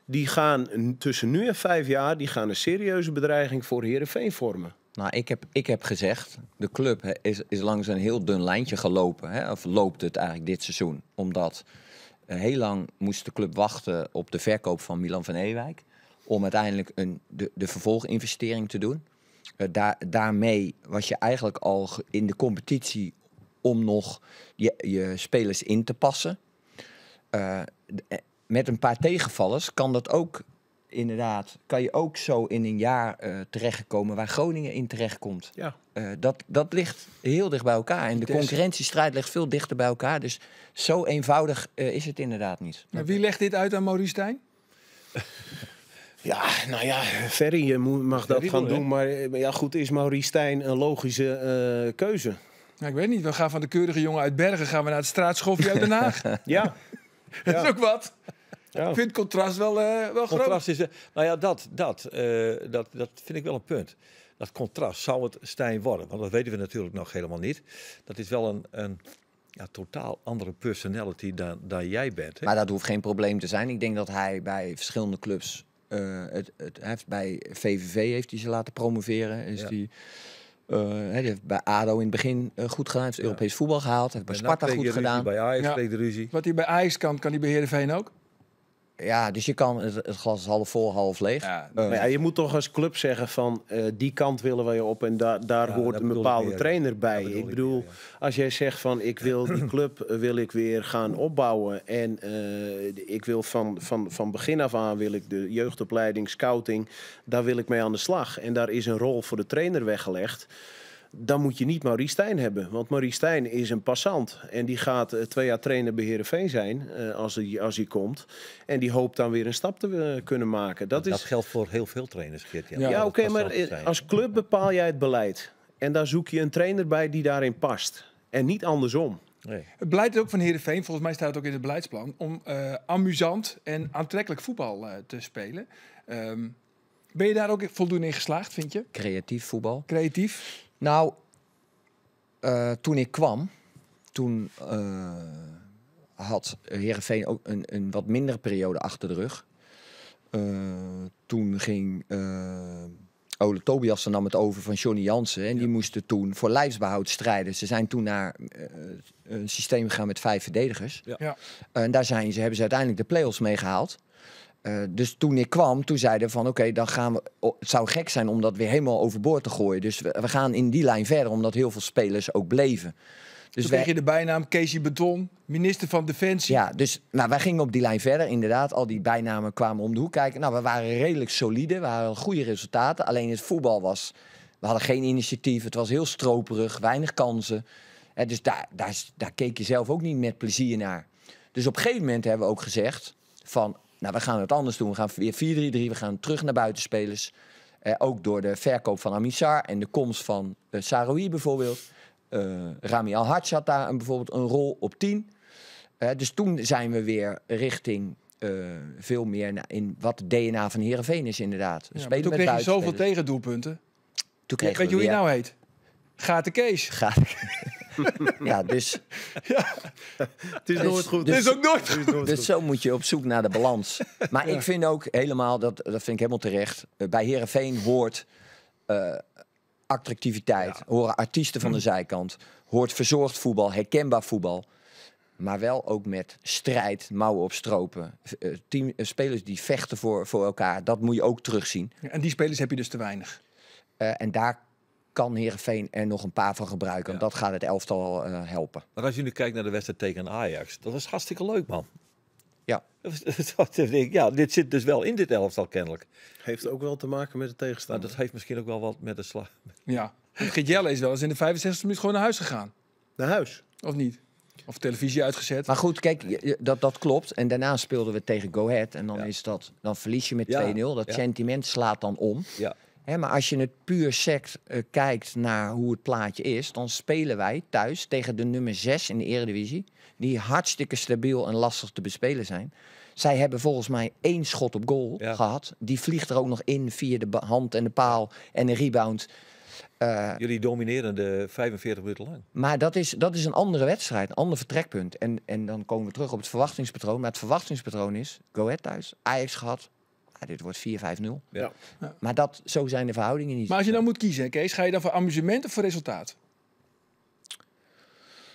[SPEAKER 4] die gaan tussen nu en vijf jaar die gaan een serieuze bedreiging voor Herenveen vormen. Nou, ik heb, ik heb gezegd,
[SPEAKER 3] de club is, is langs een heel dun lijntje gelopen. Hè, of loopt het eigenlijk dit seizoen. Omdat eh, heel lang moest de club wachten op de verkoop van Milan van Ewijk. Om uiteindelijk een, de, de vervolginvestering te doen. Eh, daar, daarmee was je eigenlijk al in de competitie om nog je, je spelers in te passen. Eh, met een paar tegenvallers kan dat ook inderdaad, kan je ook zo in een jaar eh, terechtkomen waar Groningen in terechtkomt. Ja. Eh, dat, dat ligt heel dicht bij elkaar. En de concurrentiestrijd ligt veel dichter bij elkaar. Dus zo
[SPEAKER 4] eenvoudig eh, is het inderdaad niet.
[SPEAKER 1] wie legt dit uit aan Maurice
[SPEAKER 4] Ja, nou ja, Ferry mag dat gaan doen. Maar ja, goed, is Maurice Stijn een logische keuze?
[SPEAKER 1] Nou, ik weet niet. We gaan van de keurige jongen uit Bergen gaan we naar het straatschofje uit Den Haag. ja. ja. Dat is ook wat. Ik vind het contrast wel, uh, wel contrast groot. Is, eh, nou
[SPEAKER 2] ja, dat, dat, eh, dat, dat vind ik wel een punt. Dat contrast zou het Stijn worden, want dat weten we natuurlijk nog helemaal niet. Dat is wel een, een ja, totaal andere personality
[SPEAKER 3] dan, dan jij bent. Hè? Maar dat hoeft geen probleem te zijn. Ik denk dat hij bij verschillende clubs. het, het, heeft bij VVV heeft hij ze laten promoveren. Is die, hij heeft bij ADO in het begin goed gedaan. Hij heeft Europees voetbal gehaald. Hij heeft bij Sparta goed gedaan. Ruzie, bij Ajax Wat hij bij Ajax kan, kan hij bij Heerenveen ook? ja, dus je kan
[SPEAKER 4] het, glas half vol, half leeg. Ja, eh, ja, je moet toch als club zeggen van eh, die kant willen wij op en daar hoort een bepaalde trainer bij. ik, bedoel, als jij zegt van ik wil die club eh, wil ik weer gaan opbouwen en ik wil van, van, van begin af aan wil ik de jeugdopleiding, scouting, daar wil ik mee aan de slag. En daar is een rol voor de trainer weggelegd dan moet je niet Maurice Stijn hebben. Want Maurice Stijn is een passant. En die gaat eh, twee jaar trainer bij Heerenveen zijn, eh, als, hij, als hij komt. En die hoopt dan weer een stap te eh, kunnen maken. Dat, dat geldt voor heel veel trainers, Geert. Ja, oké, maar als club bepaal jij het beleid. En daar zoek je een trainer bij die daarin past. En niet andersom. Nee. Het beleid ook van Heerenveen, volgens mij staat
[SPEAKER 1] het ook in het beleidsplan... om amusant en aantrekkelijk voetbal te spelen. Ehm,
[SPEAKER 3] ben je daar ook voldoende in geslaagd, vind je? Creatief voetbal. Creatief. Nou, eh, toen ik kwam, toen uh, had Herenveen ook een, een, wat mindere periode achter de rug. Eh, toen ging Ole Tobias nam het over van Johnny Jansen. En die moesten toen voor lijfsbehoud strijden. Ze zijn toen naar een systeem gegaan met vijf verdedigers. Ja. ja. En daar zijn ze, hebben ze uiteindelijk de play-offs mee gehaald. Eh, dus toen ik kwam, toen zeiden we van oké, dan gaan we. het zou gek zijn om dat weer helemaal overboord te gooien. Dus we, gaan in die lijn verder, omdat heel veel spelers ook bleven. Dus kreeg je de bijnaam Keesje Beton, minister van Defensie. Ja, dus nou, wij gingen op die lijn verder. Inderdaad, al die bijnamen kwamen om de hoek kijken. Nou, we waren redelijk solide, we hadden goede resultaten. Alleen het voetbal was, we hadden geen initiatief. Het was heel stroperig, weinig kansen. En dus daar, daar, daar keek je zelf ook niet met plezier naar. Dus op een gegeven moment hebben we ook gezegd van nou, we gaan het anders doen. We gaan weer 4-3-3. We gaan terug naar buitenspelers. Eh, ook door de verkoop van Amissar en de komst van uh, Saroui bijvoorbeeld. Uh, Rami al had daar een, bijvoorbeeld een rol op 10. Eh, dus toen zijn we weer richting veel meer in wat het DNA van Herenveen is inderdaad. Ja, toen kreeg je zoveel
[SPEAKER 1] tegendoelpunten.
[SPEAKER 3] Toen kreeg Weet je hoe je nou heet? Gaat de Kees. Gaat ja, dus... Ja. Het is dus- nooit goed. Dus, het is ook nooit Dus, zo moet je op zoek naar de balans. Maar ik vind ook helemaal, dat, dat vind ik helemaal terecht... bij Herenveen hoort eh, attractiviteit. Horen artiesten van de hmm. zijkant. Hoort verzorgd voetbal, herkenbaar voetbal. Maar wel ook met strijd, mouwen op stropen. Eh, team, eh, spelers die vechten voor, voor elkaar, dat moet je ook terugzien. En die spelers heb je dus te weinig. en daar kan Heerenveen er nog een paar van gebruiken. Dat gaat het elftal eh, helpen.
[SPEAKER 2] Maar als je nu kijkt naar de wedstrijd tegen Ajax, dat is hartstikke leuk, man. Ja. ja, dit zit dus wel in dit elftal kennelijk.
[SPEAKER 4] Heeft ook wel te maken met de tegenstander. Maar nou, dat heeft misschien ook wel wat met de slag.
[SPEAKER 1] Ja, Jelle is wel eens in de 65 minuten gewoon naar huis gegaan.
[SPEAKER 3] Naar huis? Of niet? Of televisie uitgezet. Maar goed, kijk, dat, dat klopt. En daarna speelden we tegen Go Ahead. En dan, is dat, dan verlies je met 2-0. Dat sentiment slaat dan om. Ja maar als je het puur sect eh, kijkt naar hoe het plaatje is, dan spelen wij thuis tegen de nummer 6 in de Eredivisie, die hartstikke stabiel en lastig te bespelen zijn. Zij hebben volgens mij één schot op goal gehad. Die vliegt er ook nog in via de hand en de paal en de rebound. Eh, Jullie domineren
[SPEAKER 2] de 45 minuten lang.
[SPEAKER 3] Maar dat is, dat is een andere wedstrijd, een ander vertrekpunt. En, en dan komen we terug op het verwachtingspatroon. Maar het verwachtingspatroon is Go Ahead thuis, Ajax gehad, dit wordt 4-5-0. Ja. Maar dat, zo zijn de verhoudingen niet. Maar als je dan moet kiezen, Kees, ga je dan voor amusement of voor resultaat?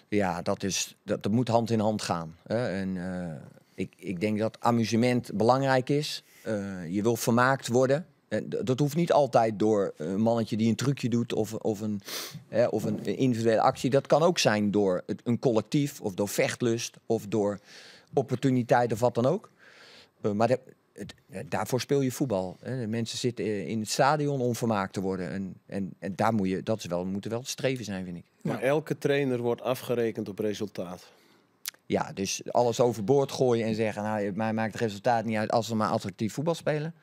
[SPEAKER 3] Ja, dat, is, dat, dat moet hand in hand gaan. Hè. En, eh, ik, ik denk dat amusement belangrijk is. Eh, je wil vermaakt worden. En dat hoeft niet altijd door een mannetje die een trucje doet of, of, een, hè, of een individuele actie. Dat kan ook zijn door het, een collectief of door vechtlust of door opportuniteit of wat dan ook. Eh, maar het, eh, daarvoor speel je voetbal. Hè. Mensen zitten eh, in het stadion om vermaakt te worden. En, en, en daar moet je, dat is wel, moet wel streven zijn, vind ik.
[SPEAKER 4] Maar elke trainer wordt afgerekend op resultaat.
[SPEAKER 3] Ja, dus alles overboord gooien en zeggen, nou, mij maakt het resultaat niet uit als we maar attractief voetbal spelen.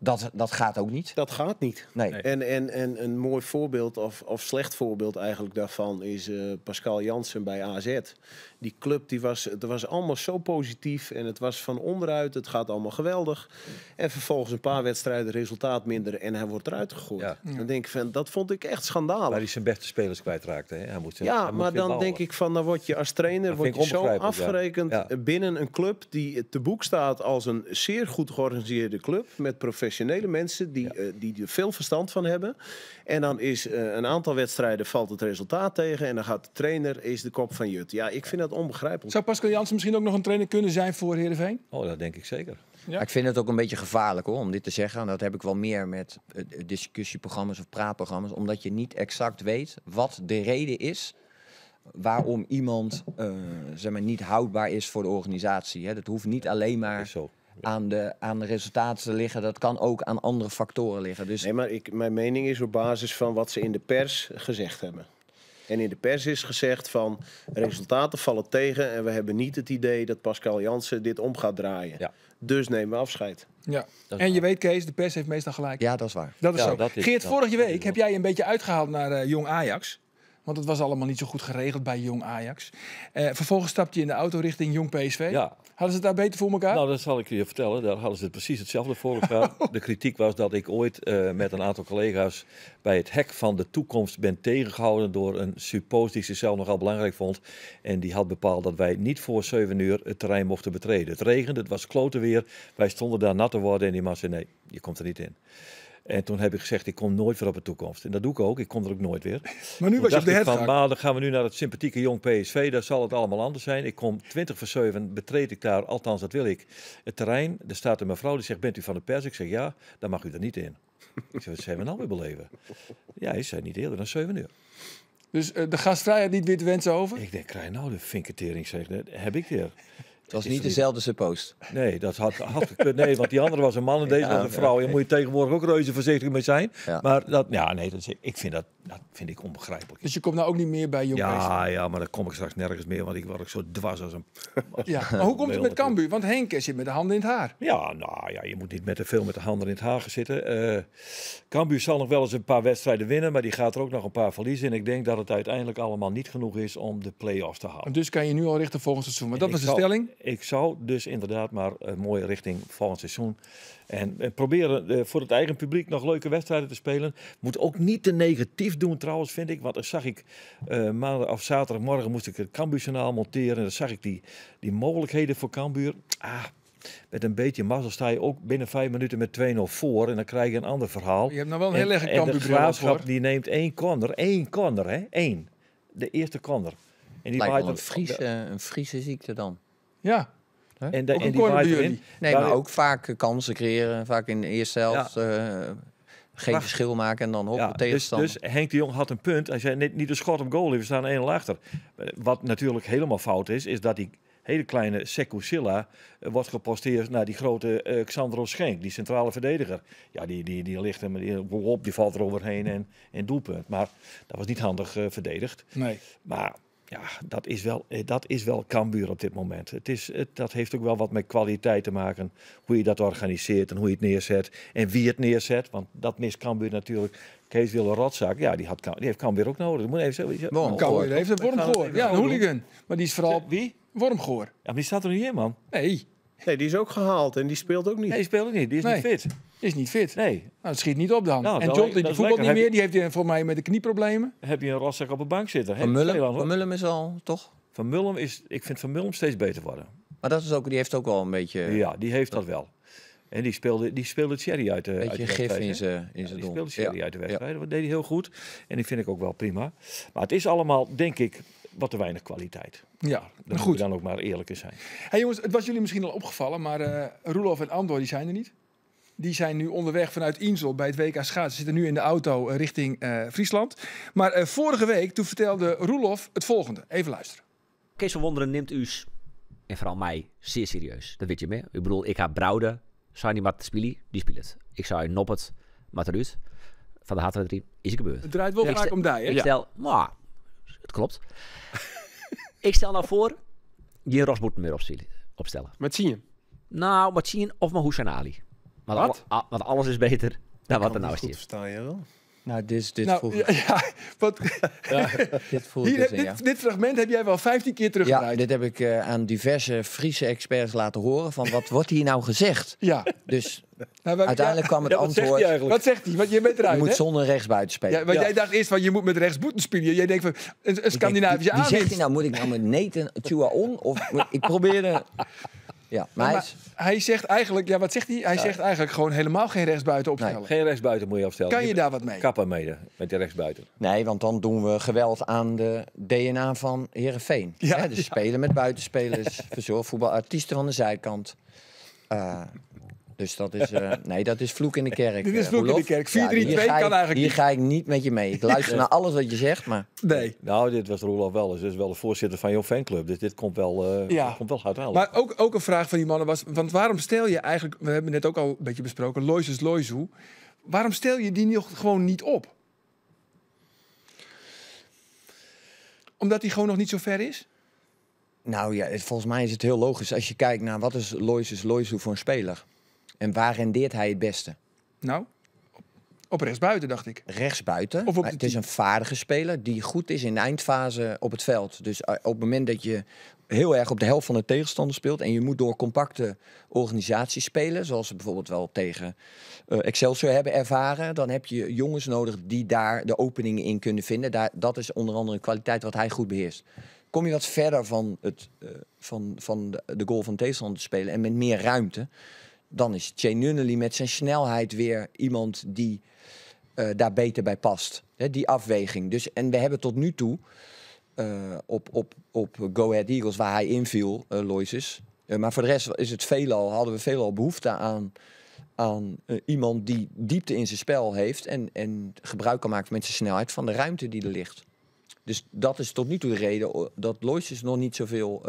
[SPEAKER 3] Dat, dat gaat ook niet. Dat gaat niet. Nee.
[SPEAKER 4] En, en, en een mooi voorbeeld, of, of slecht voorbeeld eigenlijk daarvan, is eh, Pascal Jansen bij AZ die club, die was, het was allemaal zo positief. En het was van onderuit, het gaat allemaal geweldig. En vervolgens een paar wedstrijden, resultaat minder. En hij wordt eruit gegooid. Dan denk ik van, dat vond ik echt schandalig. Waar die zijn beste spelers kwijtraakte. Hè? Hij moet, ja, maar dan denk ik van, dan word je als trainer word je zo afgerekend binnen een club die te boek staat als een zeer goed georganiseerde club. Met professionele mensen die, eh, die er veel verstand van hebben. En dan is eh, een aantal wedstrijden valt het resultaat tegen. En dan gaat de trainer, is de kop van Jut. Ja, ik vind dat dat onbegrijpelijk. Zou Pascal Jansen misschien ook nog een trainer kunnen zijn voor Heerenveen?
[SPEAKER 3] Oh, dat denk ik zeker. Ja. Ik
[SPEAKER 4] vind het ook een beetje gevaarlijk hoor, om dit te zeggen. En
[SPEAKER 3] dat heb ik wel meer met eh, eh, discussieprogramma's of praatprogramma's. Omdat je niet exact weet wat de reden is waarom iemand eh, zeg maar, niet houdbaar is voor de organisatie. Hè. Dat hoeft niet alleen maar aan, de, aan de resultaten te liggen. Dat kan ook
[SPEAKER 4] aan andere factoren liggen. Dus... Nee, maar ik, mijn mening is op basis van wat ze in de pers gezegd hebben. En in de pers is gezegd van resultaten vallen tegen en we hebben niet het idee dat Pascal Jansen dit om gaat draaien. Dus nemen we afscheid.
[SPEAKER 1] Ja. En je weet Kees, de pers heeft meestal gelijk. Ja, dat is waar. Dat is zo. Geert, vorige week heb jij een beetje uitgehaald naar eh, Jong Ajax. Want het was allemaal niet zo goed geregeld bij jong Ajax. Eh, vervolgens stapte je in de auto richting jong PSV. Ja. Hadden ze het daar beter voor
[SPEAKER 2] elkaar? Nou, dat zal ik je vertellen. Daar hadden ze het precies hetzelfde voor elkaar. Oh. de kritiek was dat ik ooit eh, met een aantal collega's bij het hek van de toekomst ben tegengehouden door een suppositie die zichzelf nogal belangrijk vond. En die had bepaald dat wij niet voor 7 uur het terrein mochten betreden. Het regende, het was klote weer. Wij stonden daar nat te worden en die man zei nee, je komt er niet in. En toen heb ik gezegd, ik kom nooit weer op de toekomst. En dat doe ik ook, ik kom er ook nooit weer. Maar nu was je op de ik van, maanden gaan we nu naar het sympathieke jong PSV, daar zal het allemaal anders zijn. Ik kom 20 voor 7, betreed ik daar, althans dat wil ik, het terrein. Er staat een mevrouw die zegt, bent u van de pers? Ik zeg, ja, dan mag u er niet in. Ik zeg, wat zijn we nou beleven? Ja, hij zei niet eerder dan 7 uur. Dus eh, de gastvrijheid niet weer te wensen over? Ik denk, krijg nou de vinkertering, zeg. Dat heb ik weer. Het was niet dezelfde suppost. Nee, dat had, had Nee, want die andere was een man en deze ja, was een vrouw. Je moet je tegenwoordig ook reuze voorzichtig mee zijn. Maar dat, ja, nee, dat ik vind dat, dat vind ik onbegrijpelijk.
[SPEAKER 1] Dus je komt nou ook niet meer bij jong Ja,
[SPEAKER 2] ja, maar dan kom ik straks nergens meer, want ik word ook zo dwars als een... Ja, maar hoe komt het met
[SPEAKER 1] Cambu? Want Henk zit met de handen in het haar.
[SPEAKER 2] Ja, nou ja, je moet niet met te veel met de handen in het haar zitten. Uh, zal nog wel eens een paar wedstrijden winnen, maar die gaat er ook nog een paar verliezen. En ik denk dat het uiteindelijk allemaal niet genoeg is om de play-offs te halen.
[SPEAKER 1] dus kan je nu al richten volgend seizoen. Maar dat was de stelling
[SPEAKER 2] ik zou dus inderdaad maar een mooie richting volgend seizoen. En eh, proberen eh, voor het eigen publiek nog leuke wedstrijden te spelen. Moet ook niet te negatief doen trouwens, vind ik. Want dan zag ik uh, maandag of zaterdagmorgen moest ik het Cambuurjournaal monteren. En dan zag ik die, die mogelijkheden voor Cambuur. Ah, met een beetje mazzel sta je ook binnen vijf minuten met 2-0 voor. En dan krijg je een ander verhaal. Je hebt nou wel een heel erg En de die neemt één corner. Één corner, hè?
[SPEAKER 3] Eén. De eerste corner. En die Lijkt een, Friese, een Friese ziekte dan. Ja. En, de, en die waait Nee, maar ook vaak kansen creëren. Vaak in de eerste helft eh, geen verschil maken en dan hop ja, dus- tegenstander. Dus,
[SPEAKER 2] dus, Henk de Jong had een punt. Hij zei niet, een schot op goal, we staan 1-0 achter. Eh, wat natuurlijk helemaal fout is, is dat die hele kleine Sekou Silla eh, wordt geposteerd naar die grote uh, Xandro Schenk, die centrale verdediger. Ja, die, die, die ligt hem op, die valt er overheen en, en doelpunt. Maar dat was niet handig verdedigd. Nee. Maar ja, dat is, wel, eh, dat is wel cambuur op dit moment. Het is, het, dat heeft ook wel wat met kwaliteit te maken. Hoe je dat organiseert en hoe je het neerzet. En wie het neerzet. Want dat mist cambuur natuurlijk. Kees Wille Rotzak, ja, die, had, die heeft cambuur ook nodig. Moet even, even, Bon, Cambuur heeft een wormgoor. Ja, een hooligan. Maar die is vooral... Wie? Wormgoor. Ja, maar die staat er
[SPEAKER 1] nu hier man. Nee. Nee, die is ook gehaald en die speelt ook niet. Nee, die speelt ook niet. Die is niet fit. Die is niet fit. Nee. Nou, het schiet niet op dan. Nou, en John die voetbalt niet meer. Die heeft voor mij met de knieproblemen. Heb je een Rossek
[SPEAKER 2] op de bank zitten? Van Mullen, van Mullum is al, toch? Van Mullum is... Ik vind Van Mullen steeds beter worden. Maar dat is ook, die heeft ook al een beetje... Ja, die heeft dat wel. En die speelde, die speelde Thierry uit de Beetje Een gif in zijn ja, Die speelde Cherry uit de wedstrijd. Dat deed hij heel goed. En die vind ik ook wel prima. Maar het is allemaal, denk ik, wat te weinig kwaliteit. Ja, dan goed. dan ook maar eerlijk zijn.
[SPEAKER 1] Hey jongens, het was jullie misschien al opgevallen, maar uh, Roelof en Andor die zijn er niet. Die zijn nu onderweg vanuit Insel bij het WK Schaats. Ze zitten nu in de auto eh, richting uh, Friesland. Maar vorige week toen vertelde Roelof het volgende. Even luisteren.
[SPEAKER 3] Kees van Wonderen neemt u, en vooral mij zeer serieus. Dat weet je meer. Ik bedoel, ik ga Brouwde, zou niet die speelt het. Ik zou Noppert, maar Ruut Van de H23 is het gebeurd. Het draait wel vaak om daar. hè? stel, maar het klopt. ik stel nou voor, je Ross meer opstellen. Met Sien? Nou, met Sien of Mahousan Ali. Want, al, want alles is beter dan wat er nou is. Ik verstaan je wel. Nou, dit, dit voelt... Dus ja,
[SPEAKER 4] ja, dit, voelt dus dit, dit,
[SPEAKER 3] fragment heb jij wel 15 keer teruggebracht. Ja, dit heb ik eh, aan diverse Friese experts laten horen. Van wat wordt hier nou gezegd? Ja. Dus nou, uiteindelijk kwam het antwoord... wat zegt hij? Want je bent eruit, Je moet zonder rechtsbuiten spelen. want jij dacht eerst van je moet met rechtsboeten spelen. Jij denkt van een, Scandinavische denk, zegt hij nou, moet ik nou met Nathan Tua on? Of ik probeerde... Ja, maar, hij, zegt eigenlijk, ja, wat zegt hij? Hij zegt
[SPEAKER 1] eigenlijk gewoon helemaal geen rechtsbuiten
[SPEAKER 3] opstellen. geen
[SPEAKER 2] rechtsbuiten moet je afstellen. Kan je, daar wat mee? Kappa mee, met die rechtsbuiten.
[SPEAKER 3] Nee, want dan doen we geweld aan de DNA van Herenveen. Ja, dus spelen met buitenspelers, verzorgvoetbalartiesten van de zijkant. Uh, dus dat is, eh, nee, dat is vloek in de kerk. Dit is eh, vloek in de kerk. 4 3 kan eigenlijk Hier ga ik niet met je mee. Ik luister naar alles wat je zegt, maar... Nee.
[SPEAKER 2] Nou, dit was Roelof wel Dus wel de voorzitter van jouw fanclub. Dus dit komt wel, uh, komt wel hard aan. Maar
[SPEAKER 1] ook, ook een vraag van die mannen was... Want waarom stel je eigenlijk... We hebben net ook al een beetje besproken. Lois is Loisu. Waarom stel je die nog, gewoon niet op? Omdat hij gewoon nog niet zo ver is?
[SPEAKER 3] Nou ja, volgens mij is het heel logisch. Als je kijkt naar wat is Lois is voor een speler... En waar rendeert hij het beste? Nou, op rechtsbuiten, dacht ik. Rechtsbuiten. het is een vaardige speler die goed is in de eindfase op het veld. Dus eh, op het moment dat je heel erg op de helft van de tegenstander speelt... en je moet door compacte organisaties spelen... zoals ze bijvoorbeeld wel tegen uh, Excelsior hebben ervaren... dan heb je jongens nodig die daar de openingen in kunnen vinden. Daar, dat is onder andere een kwaliteit wat hij goed beheerst. Kom je wat verder van, het, eh, van, van de goal van de tegenstander te spelen en met meer ruimte dan is Jay Nunnally met zijn snelheid weer iemand die eh, daar beter bij past. die afweging. Dus, en we hebben tot nu toe eh, op, op, op Go Ahead Eagles, waar hij inviel, uh, Loises. maar voor de rest is het veelal, hadden we veelal behoefte aan, aan iemand die diepte in zijn spel heeft en, en gebruik kan maken met zijn snelheid van de ruimte die er ligt. Dus dat is tot nu toe de reden dat Loises nog niet zoveel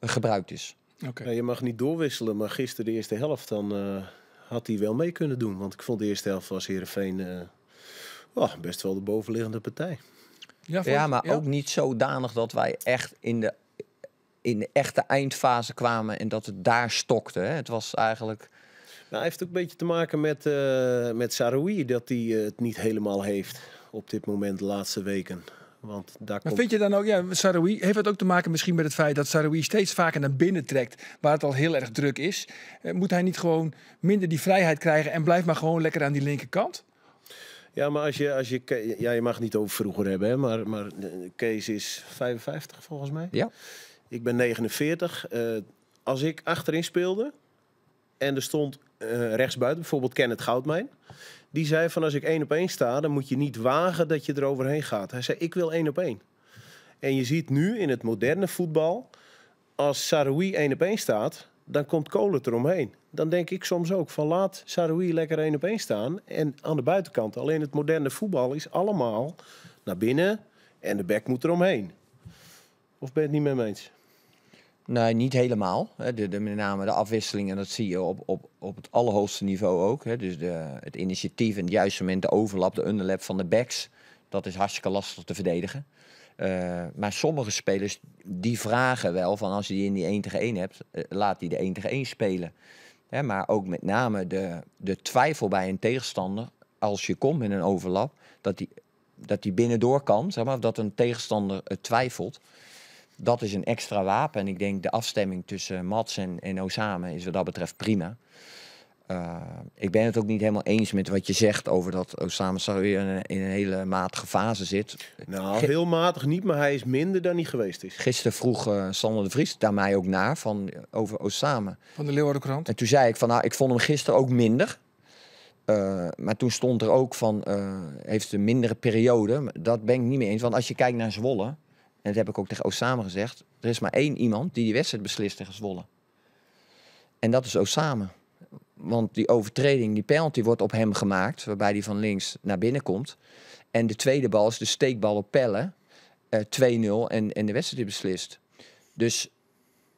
[SPEAKER 4] gebruikt is. Okay. je mag niet doorwisselen, maar gisteren de eerste helft dan eh, had hij wel mee kunnen doen. Want ik vond de eerste helft was Heerenveen uh, oh, best wel de bovenliggende partij.
[SPEAKER 3] Ja, maar ook niet zodanig dat wij echt in de, in de echte eindfase kwamen en dat het daar
[SPEAKER 4] stokte. Hè? Het was eigenlijk...
[SPEAKER 3] Nou, hij heeft ook een beetje te maken
[SPEAKER 4] met, uh, met Saroui, dat hij het niet helemaal heeft op dit moment de laatste weken. Want daar maar vind je
[SPEAKER 1] dan ook, ja, Saroui, heeft het ook te maken misschien met het feit dat Saroui steeds vaker naar binnen trekt, waar het al heel erg druk is? Eh, moet hij niet gewoon minder die vrijheid krijgen en blijft maar gewoon lekker aan die linkerkant?
[SPEAKER 4] Ja, maar als je, als je, ja, je mag niet over vroeger hebben, hè, maar, maar eh, Kees is 55 volgens mij. Ja. Ik ben 49. Eh, als ik achterin speelde en er stond uh, rechtsbuiten, bijvoorbeeld Kenneth Goudmijn, die zei van als ik één op één sta, dan moet je niet wagen dat je er gaat. Hij zei ik wil één op één. En je ziet nu in het moderne voetbal, als Saroui één op één staat, dan komt Kolen eromheen. Dan denk ik soms ook van laat Saroui lekker één op één staan. En aan de buitenkant, alleen het moderne voetbal is allemaal naar binnen en de bek moet eromheen. Of ben je het niet mee eens? Nee,
[SPEAKER 3] niet helemaal. De, de, met name de afwisselingen, dat zie je op, op, op het allerhoogste niveau ook. Dus de, het initiatief en het juiste moment, de overlap, de underlap van de backs. Dat is hartstikke lastig te verdedigen. Eh, maar sommige spelers die vragen wel van als je die in die 1 tegen 1 hebt, eh, laat die de 1 tegen 1 spelen. maar ook met name de, de twijfel bij een tegenstander, als je komt in een overlap, dat die, dat die binnendoor kan, zeg maar, of dat een tegenstander eh, twijfelt dat is een extra wapen. En ik denk de afstemming tussen Mats en, en is wat dat betreft prima. Eh, ik ben het ook niet helemaal eens met wat je zegt over dat Osama zou in, in een hele matige fase zit. Nou, heel matig niet, maar hij is minder dan hij geweest is. Gisteren vroeg uh, Sander de Vries daar mij ook naar van, over Osama.
[SPEAKER 1] Van de Leeuwardenkrant.
[SPEAKER 3] En toen zei ik van nou, ik vond hem gisteren ook minder. Eh, maar toen stond er ook van, heeft een mindere periode. Dat ben ik niet mee eens, want als je kijkt naar Zwolle... En dat heb ik ook tegen Osama gezegd, er is maar één iemand die die wedstrijd beslist tegen Zwolle. En dat is Osama. Want die overtreding, die penalty wordt op hem gemaakt, waarbij die van links naar binnen komt. En de tweede bal is de steekbal op Pelle, 2-0 eh, en, en de wedstrijd beslist. Dus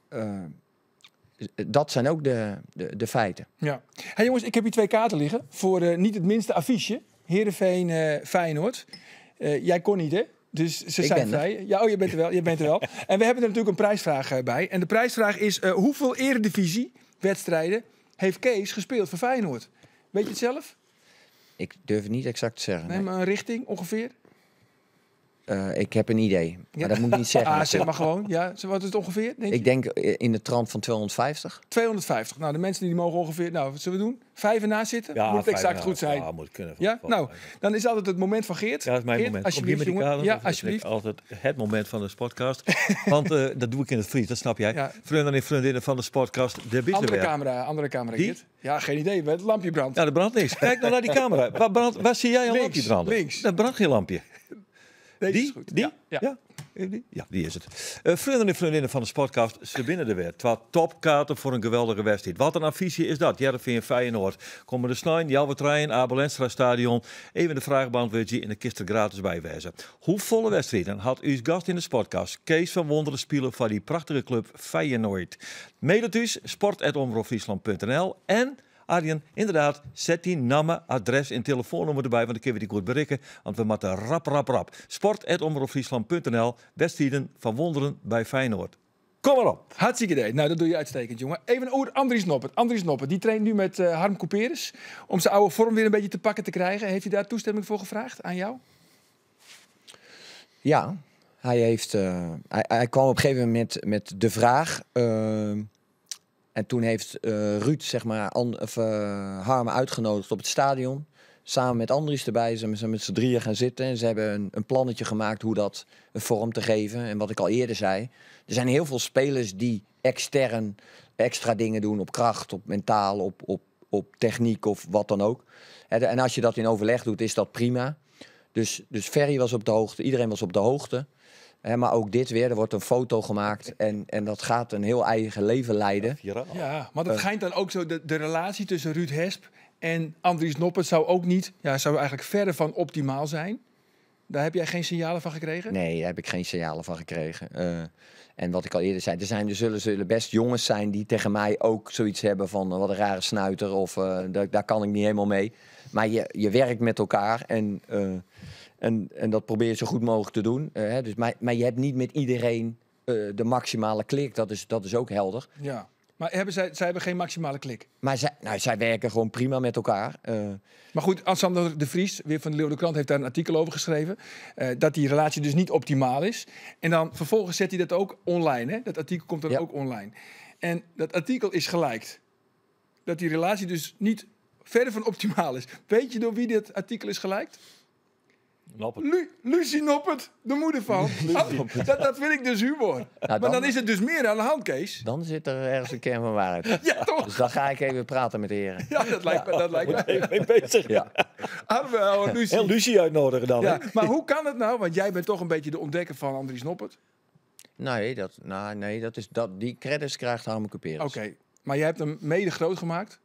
[SPEAKER 3] eh, dat zijn ook de, de, de feiten.
[SPEAKER 1] Ja. Hey jongens, ik heb hier twee kaarten liggen voor eh, niet het minste affiche. Heerenveen, Feyenoord. jij kon niet, hè? Dus ze zijn vrij. Ja, oh, je bent er wel. Je bent er wel. en we hebben er natuurlijk een prijsvraag eh, bij. En de prijsvraag is: eh, hoeveel Eredivisie-wedstrijden heeft Kees gespeeld voor Feyenoord? Weet je het zelf?
[SPEAKER 3] Ik durf het niet exact te zeggen.
[SPEAKER 1] nee. maar een richting ongeveer?
[SPEAKER 3] Eh, ik heb een idee, maar ja. dat moet ik niet zeggen. Ah, zeg maar
[SPEAKER 1] gewoon. Ja, wat is het ongeveer? Denk ik
[SPEAKER 3] denk eh, in de trant van 250.
[SPEAKER 1] 250. Nou, de mensen die mogen ongeveer... Nou, wat zullen we doen? Vijf na zitten? Ja,
[SPEAKER 3] moet het exact goed zijn. Ja,
[SPEAKER 2] moet
[SPEAKER 1] kunnen. ja? nou, dan is altijd het moment van Geert. Ja, dat is
[SPEAKER 3] mijn Geert, moment. Alsjeblieft,
[SPEAKER 2] Ja, alsjeblieft. altijd het moment van de sportcast. Want eh, dat doe ik in het Fries, dat snap jij. Vrienden en vriendinnen van de sportcast, de Andere camera,
[SPEAKER 1] andere camera, Geert. Ja, geen idee. Het lampje brandt. Ja, er brandt niks. Kijk nou naar die camera. Waar,
[SPEAKER 2] brand, waar zie jij een links, lampje branden? Links. Dat brandt geen lampje die? Is Die? Ja. ja. Die? Ja, die is het. Uh, vrienden en vriendinnen van de sportcast ze binnen de wet. Twee topkaarten voor een geweldige wedstrijd. Wat een affiche is dat. Jervin Feyenoord. Komen de Snijn, Jouwe Trein, Abel Enstra Stadion. Even de vraagband wil je in de kist er gratis wijzen. Hoe volle wedstrijden had uw gast in de sportcast? Kees van Wonderen, spelen van die prachtige club Feyenoord? Mail het dus, sport.omroepfriesland.nl en... Arjen, inderdaad, zet die namen, adres en telefoonnummer erbij, want dan kunnen we die goed berikken, Want we moeten rap, rap, rap.
[SPEAKER 1] Sport.omroepfriesland.nl, wedstrijden van Wonderen bij Feyenoord. Kom maar op. Hartstikke idee. Nou, dat doe je uitstekend, jongen. Even oer Andries Noppert. Andries Noppert, die traint nu met eh, Harm Couperus. Om zijn oude vorm weer een beetje te pakken te krijgen. Heeft hij daar toestemming voor gevraagd aan jou?
[SPEAKER 3] Ja, hij, heeft, eh, hij, kwam op een gegeven moment met de vraag... Ehm, en toen heeft uh, Ruud zeg maar, an, of, eh, uitgenodigd op het stadion. Samen met Andries erbij. Ze zijn met z'n drieën gaan zitten. En ze hebben een, een, plannetje gemaakt hoe dat een vorm te geven. En wat ik al eerder zei. Er zijn heel veel spelers die extern extra dingen doen. Op kracht, op mentaal, op, op, op techniek of wat dan ook. En als je dat in overleg doet, is dat prima. Dus, dus Ferry was op de hoogte. Iedereen was op de hoogte maar ook dit weer, er wordt een foto gemaakt en, en dat gaat een heel eigen leven leiden. Ja,
[SPEAKER 1] maar dat eh. schijnt dan ook zo, de, de relatie tussen Ruud Hesp en Andries Noppen zou ook niet, ja, zou eigenlijk verder van optimaal zijn. Daar heb jij geen signalen van gekregen?
[SPEAKER 3] Nee, daar heb ik geen signalen van gekregen. Eh, en wat ik al eerder zei, er, zijn, er zullen, zullen best jongens zijn die tegen mij ook zoiets hebben van eh, wat een rare snuiter of daar, daar, kan ik niet helemaal mee. Maar je, je werkt met elkaar en en, en dat probeer je zo goed mogelijk te doen. Eh, hè? Dus, maar, maar je hebt niet met iedereen eh, de maximale klik. Dat is, dat is ook helder.
[SPEAKER 1] Ja. Maar hebben zij, zij hebben geen maximale klik?
[SPEAKER 3] Maar zij, nou, zij werken gewoon prima met elkaar.
[SPEAKER 1] Eh. Maar goed, Alexander de Vries, weer van de Leeuwen Krant, heeft daar een artikel over geschreven. dat die relatie dus niet optimaal is. En dan vervolgens zet hij dat ook online. Hè? Dat artikel komt dan ook online. En dat artikel is gelijk. Dat die relatie dus niet verder van optimaal is. Weet je door wie dit artikel is gelijk? Lu Lucie Noppert, de moeder van. Ah, dat, dat vind ik dus humor. maar dan is het
[SPEAKER 3] dus meer aan de hand, Kees. Dan zit er ergens een kern van waarheid. ja, toch? Dus dan ga ik even praten met de heren.
[SPEAKER 1] Ja, dat lijkt me. Dat lijkt me. Even mee bezig. Ja. Lucie. En Lucie
[SPEAKER 3] uitnodigen dan. Ja. Maar
[SPEAKER 1] hoe kan het nou? Want jij bent toch een beetje de ontdekker van Andries Noppert.
[SPEAKER 3] Nee, dat, nou, nee dat is, dat, die credits krijgt Harmeke Peres.
[SPEAKER 1] Oké, maar jij hebt hem mede groot gemaakt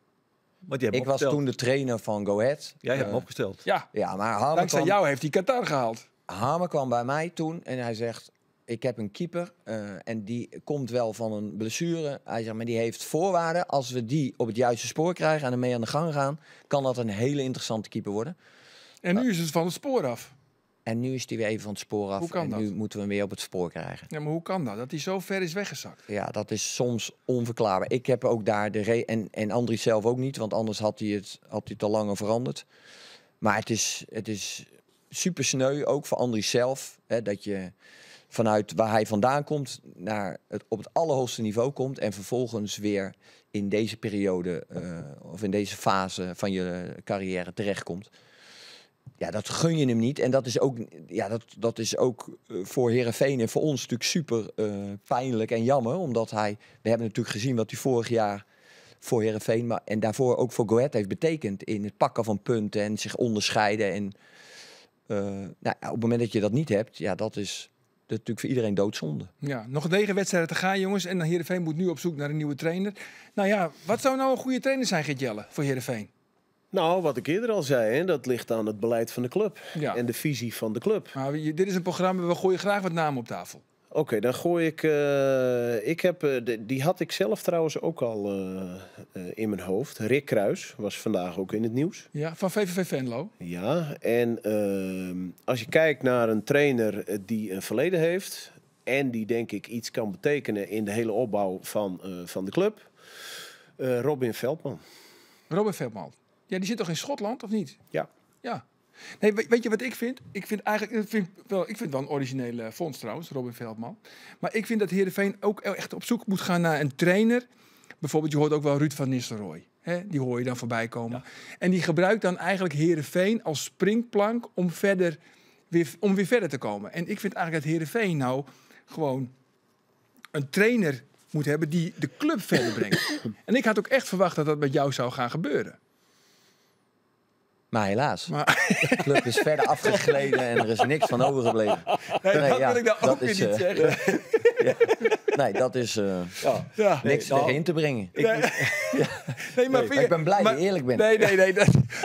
[SPEAKER 3] ik was toen de trainer van Go Ahead. Jij hebt hem eh, opgesteld. Ja, ja maar Hamer dankzij jou heeft hij Qatar gehaald. Hamer kwam bij mij toen en hij zegt... Ik heb een keeper eh, en die komt wel van een blessure. Hij zegt, maar die heeft voorwaarden. Als we die op het juiste spoor krijgen en ermee aan de gang gaan... kan dat een hele interessante keeper worden. En nu is het van het spoor af. En nu is hij weer even van het spoor af. Hoe kan en dat? nu moeten we hem weer op het spoor krijgen.
[SPEAKER 1] Ja, maar hoe kan dat? Dat hij zo ver is weggezakt?
[SPEAKER 3] Ja, dat is soms onverklaarbaar. Ik heb ook daar de reden. en, en Andries zelf ook niet, want anders had hij het, had hij het al langer veranderd. Maar het is, het is super sneu, ook voor Andries zelf. Hè, dat je vanuit waar hij vandaan komt naar het, op het allerhoogste niveau komt. En vervolgens weer in deze periode eh, of in deze fase van je carrière terechtkomt ja, dat gun je hem niet. En dat is ook, ja, dat, dat is ook eh, voor Herenveen en voor ons natuurlijk super eh, pijnlijk en jammer. Omdat hij, we hebben natuurlijk gezien wat hij vorig jaar voor Herenveen en daarvoor ook voor Goethe heeft betekend. In het pakken van punten en zich onderscheiden. En eh, nou, op het moment dat je dat niet hebt, ja, dat is, natuurlijk voor iedereen doodzonde.
[SPEAKER 1] Ja, nog negen wedstrijden te gaan, jongens. En Herenveen moet nu op zoek naar een nieuwe trainer. Nou ja, wat zou nou een goede trainer zijn, Gert Jelle, voor Herenveen?
[SPEAKER 4] Nou, wat ik eerder al zei, hè, dat ligt aan het beleid van de club en de visie van de club. Maar dit is een programma, we gooien graag wat namen op tafel. Oké, dan gooi ik. Eh, ik heb, eh, die had ik zelf trouwens ook al eh, in mijn hoofd. Rick Kruis was vandaag ook in het nieuws.
[SPEAKER 1] Ja, van VVV Venlo.
[SPEAKER 4] Ja, en ehm, als je kijkt naar een trainer die een verleden heeft. en die denk ik iets kan betekenen in de hele opbouw van, van de club. Robin Veldman. Robin Veldman.
[SPEAKER 1] Ja, die zit toch in Schotland, of niet? Ja. Ja. Nee, weet je wat ik vind? Ik vind eigenlijk vind wel, ik vind wel een originele fonds trouwens, Robin Veldman. Maar ik vind dat Heerenveen ook e-, echt op zoek moet gaan naar een trainer. Bijvoorbeeld, je hoort ook wel Ruud van Nistelrooy. Die hoor je dan voorbij komen. En die gebruikt dan eigenlijk Heerenveen als springplank om, verder weer, om weer verder te komen. En ik vind eigenlijk dat Heerenveen nou gewoon een trainer moet hebben die de club verder brengt. En ik had ook echt verwacht dat dat met jou zou gaan gebeuren.
[SPEAKER 3] Maar helaas, maar... de club is verder afgegleden en er is niks van overgebleven.
[SPEAKER 2] Nee, dat ja, wil ik nou ook weer niet uh, zeggen.
[SPEAKER 3] ja nee, dat is eh, ja. niks nee, te brengen. Ik,
[SPEAKER 1] nee. maar, ik ben blij dat je eerlijk bent. Nee, nee, nee.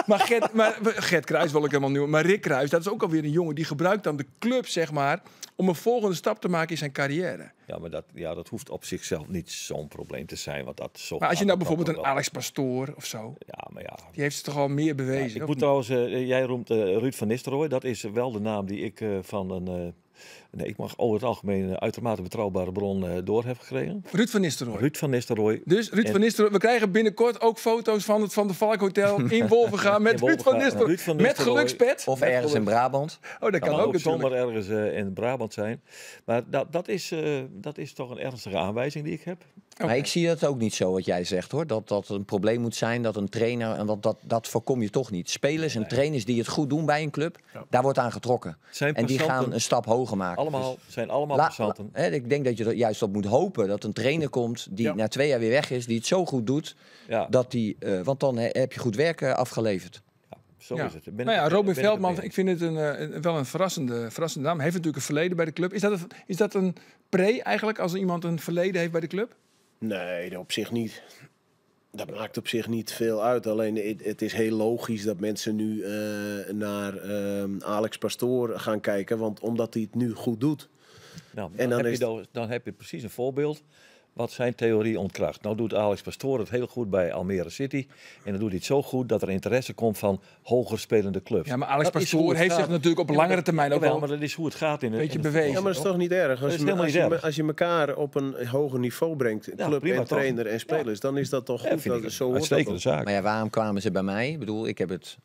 [SPEAKER 1] maar, Gert, maar Gert Kruis wil ik helemaal nieuw. Maar Rick Kruis, dat is ook alweer een jongen die gebruikt dan de club, zeg maar, om een volgende stap te maken in zijn carrière.
[SPEAKER 2] Ja, maar dat, ja, dat hoeft op zichzelf niet zo'n probleem te zijn. Want dat zo maar als je nou bijvoorbeeld een
[SPEAKER 1] Alex Pastoor of zo. Ja, maar ja. Die heeft ze toch al meer bewezen. ik moet
[SPEAKER 2] trouwens, eh, jij roemt eh, Ruud van Nistelrooy. Dat is wel de naam die ik van een nee, ik mag over het algemeen een uitermate betrouwbare bron eh, door hebben gekregen. Ruud van Nistelrooy. Ruud
[SPEAKER 1] van Nistelrooy. Dus Ruud van Nistelrooy. We krijgen binnenkort ook foto's van het Van de Valk Hotel in Wolvengaan
[SPEAKER 3] met Ruud, van Nistelrooy. Met gelukspet. Of ergens in Brabant. Oh, dat kan, kan ook, ook zomaar ergens eh, in Brabant zijn. Maar dat, dat, is, eh, dat is toch een ernstige aanwijzing die ik heb. Maar ik zie dat ook niet zo wat jij zegt hoor. Dat dat een probleem moet zijn dat een trainer. En dat, dat, dat voorkom je toch niet. Spelers en trainers die het goed doen bij een club, daar wordt aan getrokken. Zijn en die gaan een stap hoger maken. Allemaal, dus
[SPEAKER 2] zijn allemaal la,
[SPEAKER 3] ik denk dat je er juist op moet hopen dat een trainer komt die na twee jaar weer weg is, die het zo goed doet. Dat die, eh, want dan heb je goed werk afgeleverd. Zo is het. nou ja, Robin Veldman,
[SPEAKER 1] ik, vind het eh, een, wel een verrassende, verrassende naam. Heeft natuurlijk een verleden bij de club. Is dat is dat een pre eigenlijk als iemand een verleden heeft bij de club?
[SPEAKER 4] Nee, op zich niet. Dat maakt op zich niet veel uit. Alleen het, is heel logisch dat mensen nu eh, naar ehm, Alex Pastoor gaan kijken. Want omdat hij het nu goed doet. Nou, en dan, heb je,
[SPEAKER 2] dan, dan heb je precies een voorbeeld wat zijn theorie ontkracht. Nou doet Alex Pastoor het heel goed bij Almere City. En dan doet hij het zo goed dat er interesse komt
[SPEAKER 4] van hoger spelende clubs. Ja, maar Alex Pastoor heeft zich natuurlijk op langere termijn ook wel... maar
[SPEAKER 2] dat is hoe het gaat in
[SPEAKER 4] een Beetje bewegen. Ja, maar dat is toch niet erg? Als, je, als, je, elkaar op een hoger niveau brengt, club en trainer en spelers, dan is dat toch goed. dat, zo hoort zaak. Maar
[SPEAKER 3] ja, waarom kwamen ze bij mij? Ik bedoel, ik heb het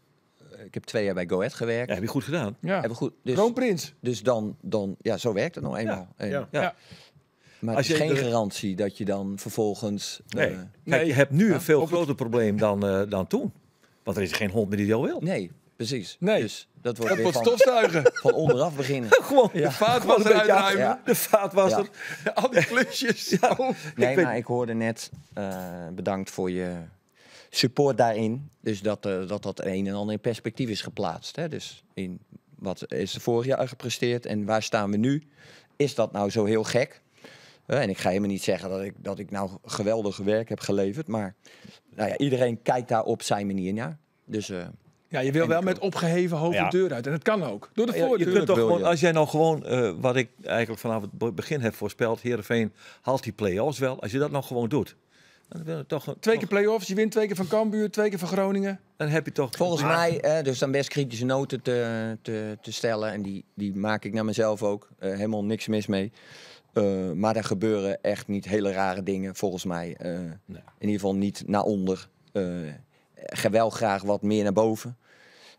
[SPEAKER 3] ik heb twee jaar bij Goed gewerkt. Ja, heb je goed gedaan. Ja. je goed, dus, Kroonprins. Dus dan, dan, ja, zo werkt het nou eenmaal. ja. ja. Maar als het is je geen garantie dat je dan
[SPEAKER 2] vervolgens... Eh, nee, Kijk, je hebt nu een veel groter probleem dan, eh, dan toen. Want er is geen hond
[SPEAKER 3] meer die dat wil. Nee, precies. Nee. Dus dat wordt, dat wordt van, stofzuigen. Van onderaf beginnen. gewoon ja. de vaatwasser uitruimen. Ja. De vaatwasser. Al die klusjes. Oh. nee, ik maar ik hoorde net... Eh, bedankt voor je support daarin. Dus dat, dat dat een en ander in perspectief is geplaatst. Hè? Dus in wat is er vorig jaar gepresteerd en waar staan we nu? Is dat nou zo heel gek? en ik ga helemaal niet zeggen dat ik, dat ik nou geweldig werk heb geleverd. Maar nou ja, iedereen kijkt daar op zijn manier naar. Dus... Eh,
[SPEAKER 1] ja, je wil wel met eh, opgeheven hoofd de deur uit. En dat kan ook. Door de voordeur. Je kunt toch gewoon, als jij
[SPEAKER 3] nou gewoon,
[SPEAKER 2] eh, wat ik eigenlijk vanaf het begin heb voorspeld, Heerenveen haalt die play-offs wel. Als je dat nou gewoon
[SPEAKER 3] doet.
[SPEAKER 1] Dan wil je toch twee keer play-offs, je wint twee keer van Cambuur, twee keer van Groningen. Dan heb je toch... Volgens
[SPEAKER 3] mij, dus dan best kritische noten te, te, te stellen. En die, die maak ik naar mezelf ook. helemaal niks mis mee. Eh, maar er gebeuren echt niet hele rare dingen, volgens mij. Eh, in ieder geval niet naar onder. Uh, graag wat meer naar boven.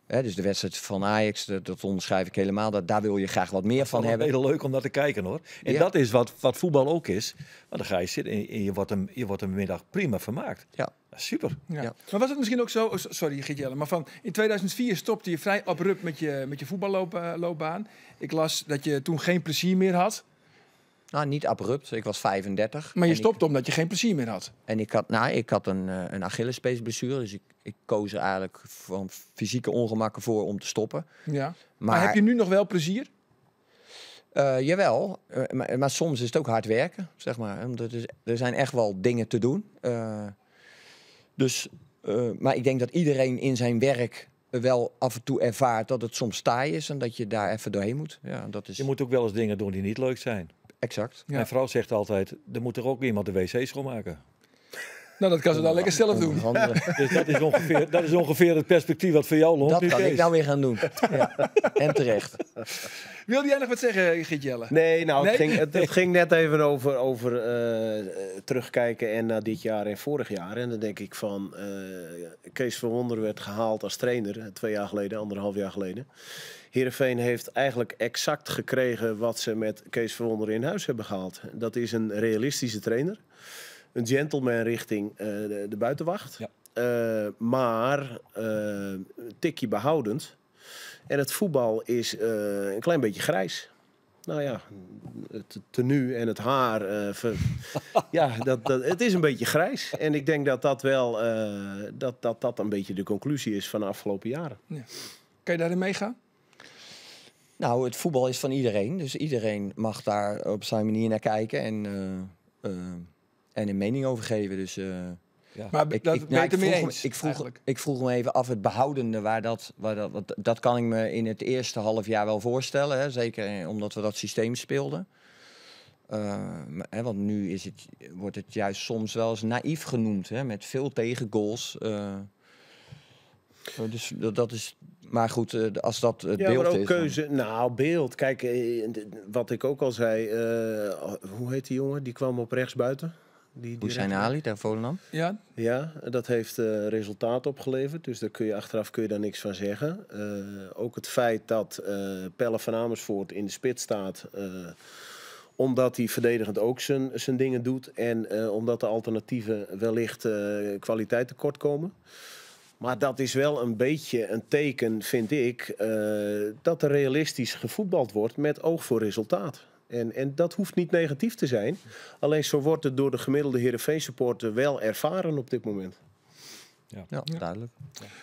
[SPEAKER 3] Hè, dus de wedstrijd van Ajax, dat, dat onderschrijf ik helemaal. Dat, daar wil je graag wat meer van hebben. heel leuk om naar te kijken hoor. En dat is wat, wat voetbal ook is. Maar dan ga je zitten en je wordt een,
[SPEAKER 2] je wordt een middag prima vermaakt. Ja. Super.
[SPEAKER 1] Ja. Maar was het misschien ook zo, oh, sorry gert maar van in 2004 stopte je vrij abrupt met je, met je voetballoopbaan. Ik las dat je
[SPEAKER 3] toen geen plezier meer had. Nou, niet abrupt. Ik was 35. Maar je stopte omdat je geen plezier meer had. En ik had, nou, ik had een, eh, een Achillespeesblessure. Dus ik, ik koos er eigenlijk van fysieke ongemakken voor om te stoppen. Ja. Maar, heb je nu nog wel plezier? Eh, jawel, eh, maar, maar, soms is het ook hard werken, zeg maar. Omdat er, er zijn echt wel dingen te doen. dus, maar ik denk dat iedereen in zijn werk wel af en toe ervaart dat het soms taai is en dat je daar even doorheen moet. Ja, dat is... Je moet ook wel eens dingen doen die niet leuk zijn. Exact. Mijn vrouw zegt altijd, er moet toch ook iemand de wc schoonmaken.
[SPEAKER 1] Nou, dat kan ze dan lekker zelf doen. Dus dat is, ongeveer, dat is
[SPEAKER 2] ongeveer het perspectief
[SPEAKER 4] wat voor jou loopt. Dat kan ik nou
[SPEAKER 3] weer gaan doen. Ja.
[SPEAKER 4] En terecht.
[SPEAKER 3] Wilde jij nog wat zeggen,
[SPEAKER 1] Gietjelle? Nee, nou, Het, ging, het, ging,
[SPEAKER 4] net even over, over eh, terugkijken en naar dit jaar en vorig jaar. En dan denk ik van, eh, Kees van Wonder werd gehaald als trainer twee jaar geleden, anderhalf jaar geleden. Heerenveen heeft eigenlijk exact gekregen wat ze met Kees Wonder in huis hebben gehaald. Dat is een realistische trainer. Een gentleman richting eh, de, buitenwacht. Eh, maar een eh, tikje behoudend. En het voetbal is een klein beetje grijs nou ja, het tenue en het haar. ja, dat, dat, het is een beetje grijs. En ik denk dat dat wel dat, dat, dat een beetje de conclusie is van de afgelopen jaren.
[SPEAKER 1] Ja.
[SPEAKER 3] Kan je daarin meegaan?
[SPEAKER 4] Nou, het voetbal is van iedereen.
[SPEAKER 3] Dus iedereen mag daar op zijn manier naar kijken en, eh, eh, en een mening over geven. Dus, eh, ja. Maar ik, dat ik, nou, ik vroeg, ik, vroeg, me even af het behoudende. Waar dat, waar dat, dat kan ik me in het eerste half jaar wel voorstellen. Hè, zeker omdat we dat systeem speelden. hè, want nu is het, wordt het juist soms wel eens naïef genoemd. Hè, met veel tegengoals. dus dat is maar goed, eh, als dat het ja, beeld maar ook Keuze,
[SPEAKER 4] Nou, beeld. Kijk, eh, wat ik ook al zei. Eh, oh, hoe heet die jongen? Die kwam op rechts buiten. Hoe zijn Ali, daar Volendam. Ja. ja, dat heeft resultaat opgeleverd. Dus daar kun je achteraf kun je daar niks van zeggen. ook het feit dat uh, Pelle van Amersfoort in de spit staat. omdat hij verdedigend ook zijn, zijn dingen doet. En omdat de alternatieven wellicht kwaliteit tekort komen. Maar dat is wel een beetje een teken, vind ik, eh, dat er realistisch gevoetbald wordt met oog voor resultaat. En, en dat hoeft niet negatief te zijn. Alleen zo wordt het door de gemiddelde Heerenveen-supporter wel ervaren op dit moment. Ja, ja duidelijk.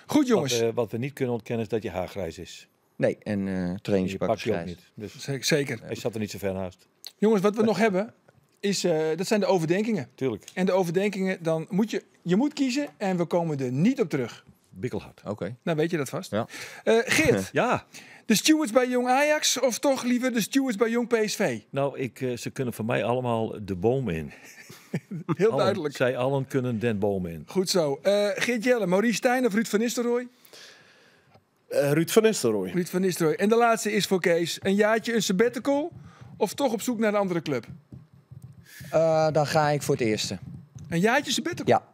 [SPEAKER 4] Goed jongens. Wat, eh, wat, we niet kunnen ontkennen is dat je grijs is.
[SPEAKER 3] Nee, en uh, eh, trainingspak je ook niet.
[SPEAKER 4] Dus, dus- zeker.
[SPEAKER 1] Hij zat er niet zo ver naast. Jongens, wat we nog hebben, is, dat zijn de overdenkingen. Tuurlijk. En de overdenkingen, dan moet je, je moet kiezen en we komen er niet op terug. Bikkelhard. Oké. Nou, weet je dat vast. Ja. Eh, Geert. ja. De stewards bij Jong Ajax of toch liever de stewards
[SPEAKER 2] bij Jong PSV? Nou, ik, eh, ze kunnen voor mij allemaal de boom in. Heel duidelijk. Zij allen kunnen den boom in.
[SPEAKER 1] Goed zo. Eh, Geert Jelle, Maurice Stijn of Ruud van Nistelrooy?
[SPEAKER 3] Ruud van Nistelrooy.
[SPEAKER 1] Ruud van Nistelrooy. En de laatste is voor Kees. Een jaartje een sabbatical of toch op zoek naar een andere club?
[SPEAKER 3] dan ga ik voor het eerste.
[SPEAKER 1] Een jaartje sabbatical? Ja.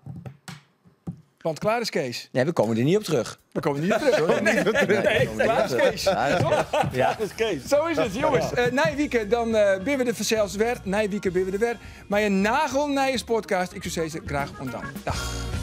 [SPEAKER 1] Want klaar is Kees. Nee, we komen er niet op terug. We komen er niet op terug. Hoor. Nee, nee, klaar is Kees. Ja, is Kees. Zo is het, jongens. Eh, Nijwieken, dan uh, eh, we de verzels werd. Nijwieken, we de werd. Maar je nagel, Nijers podcast. Ik zou zeggen, graag ondanks. Dag.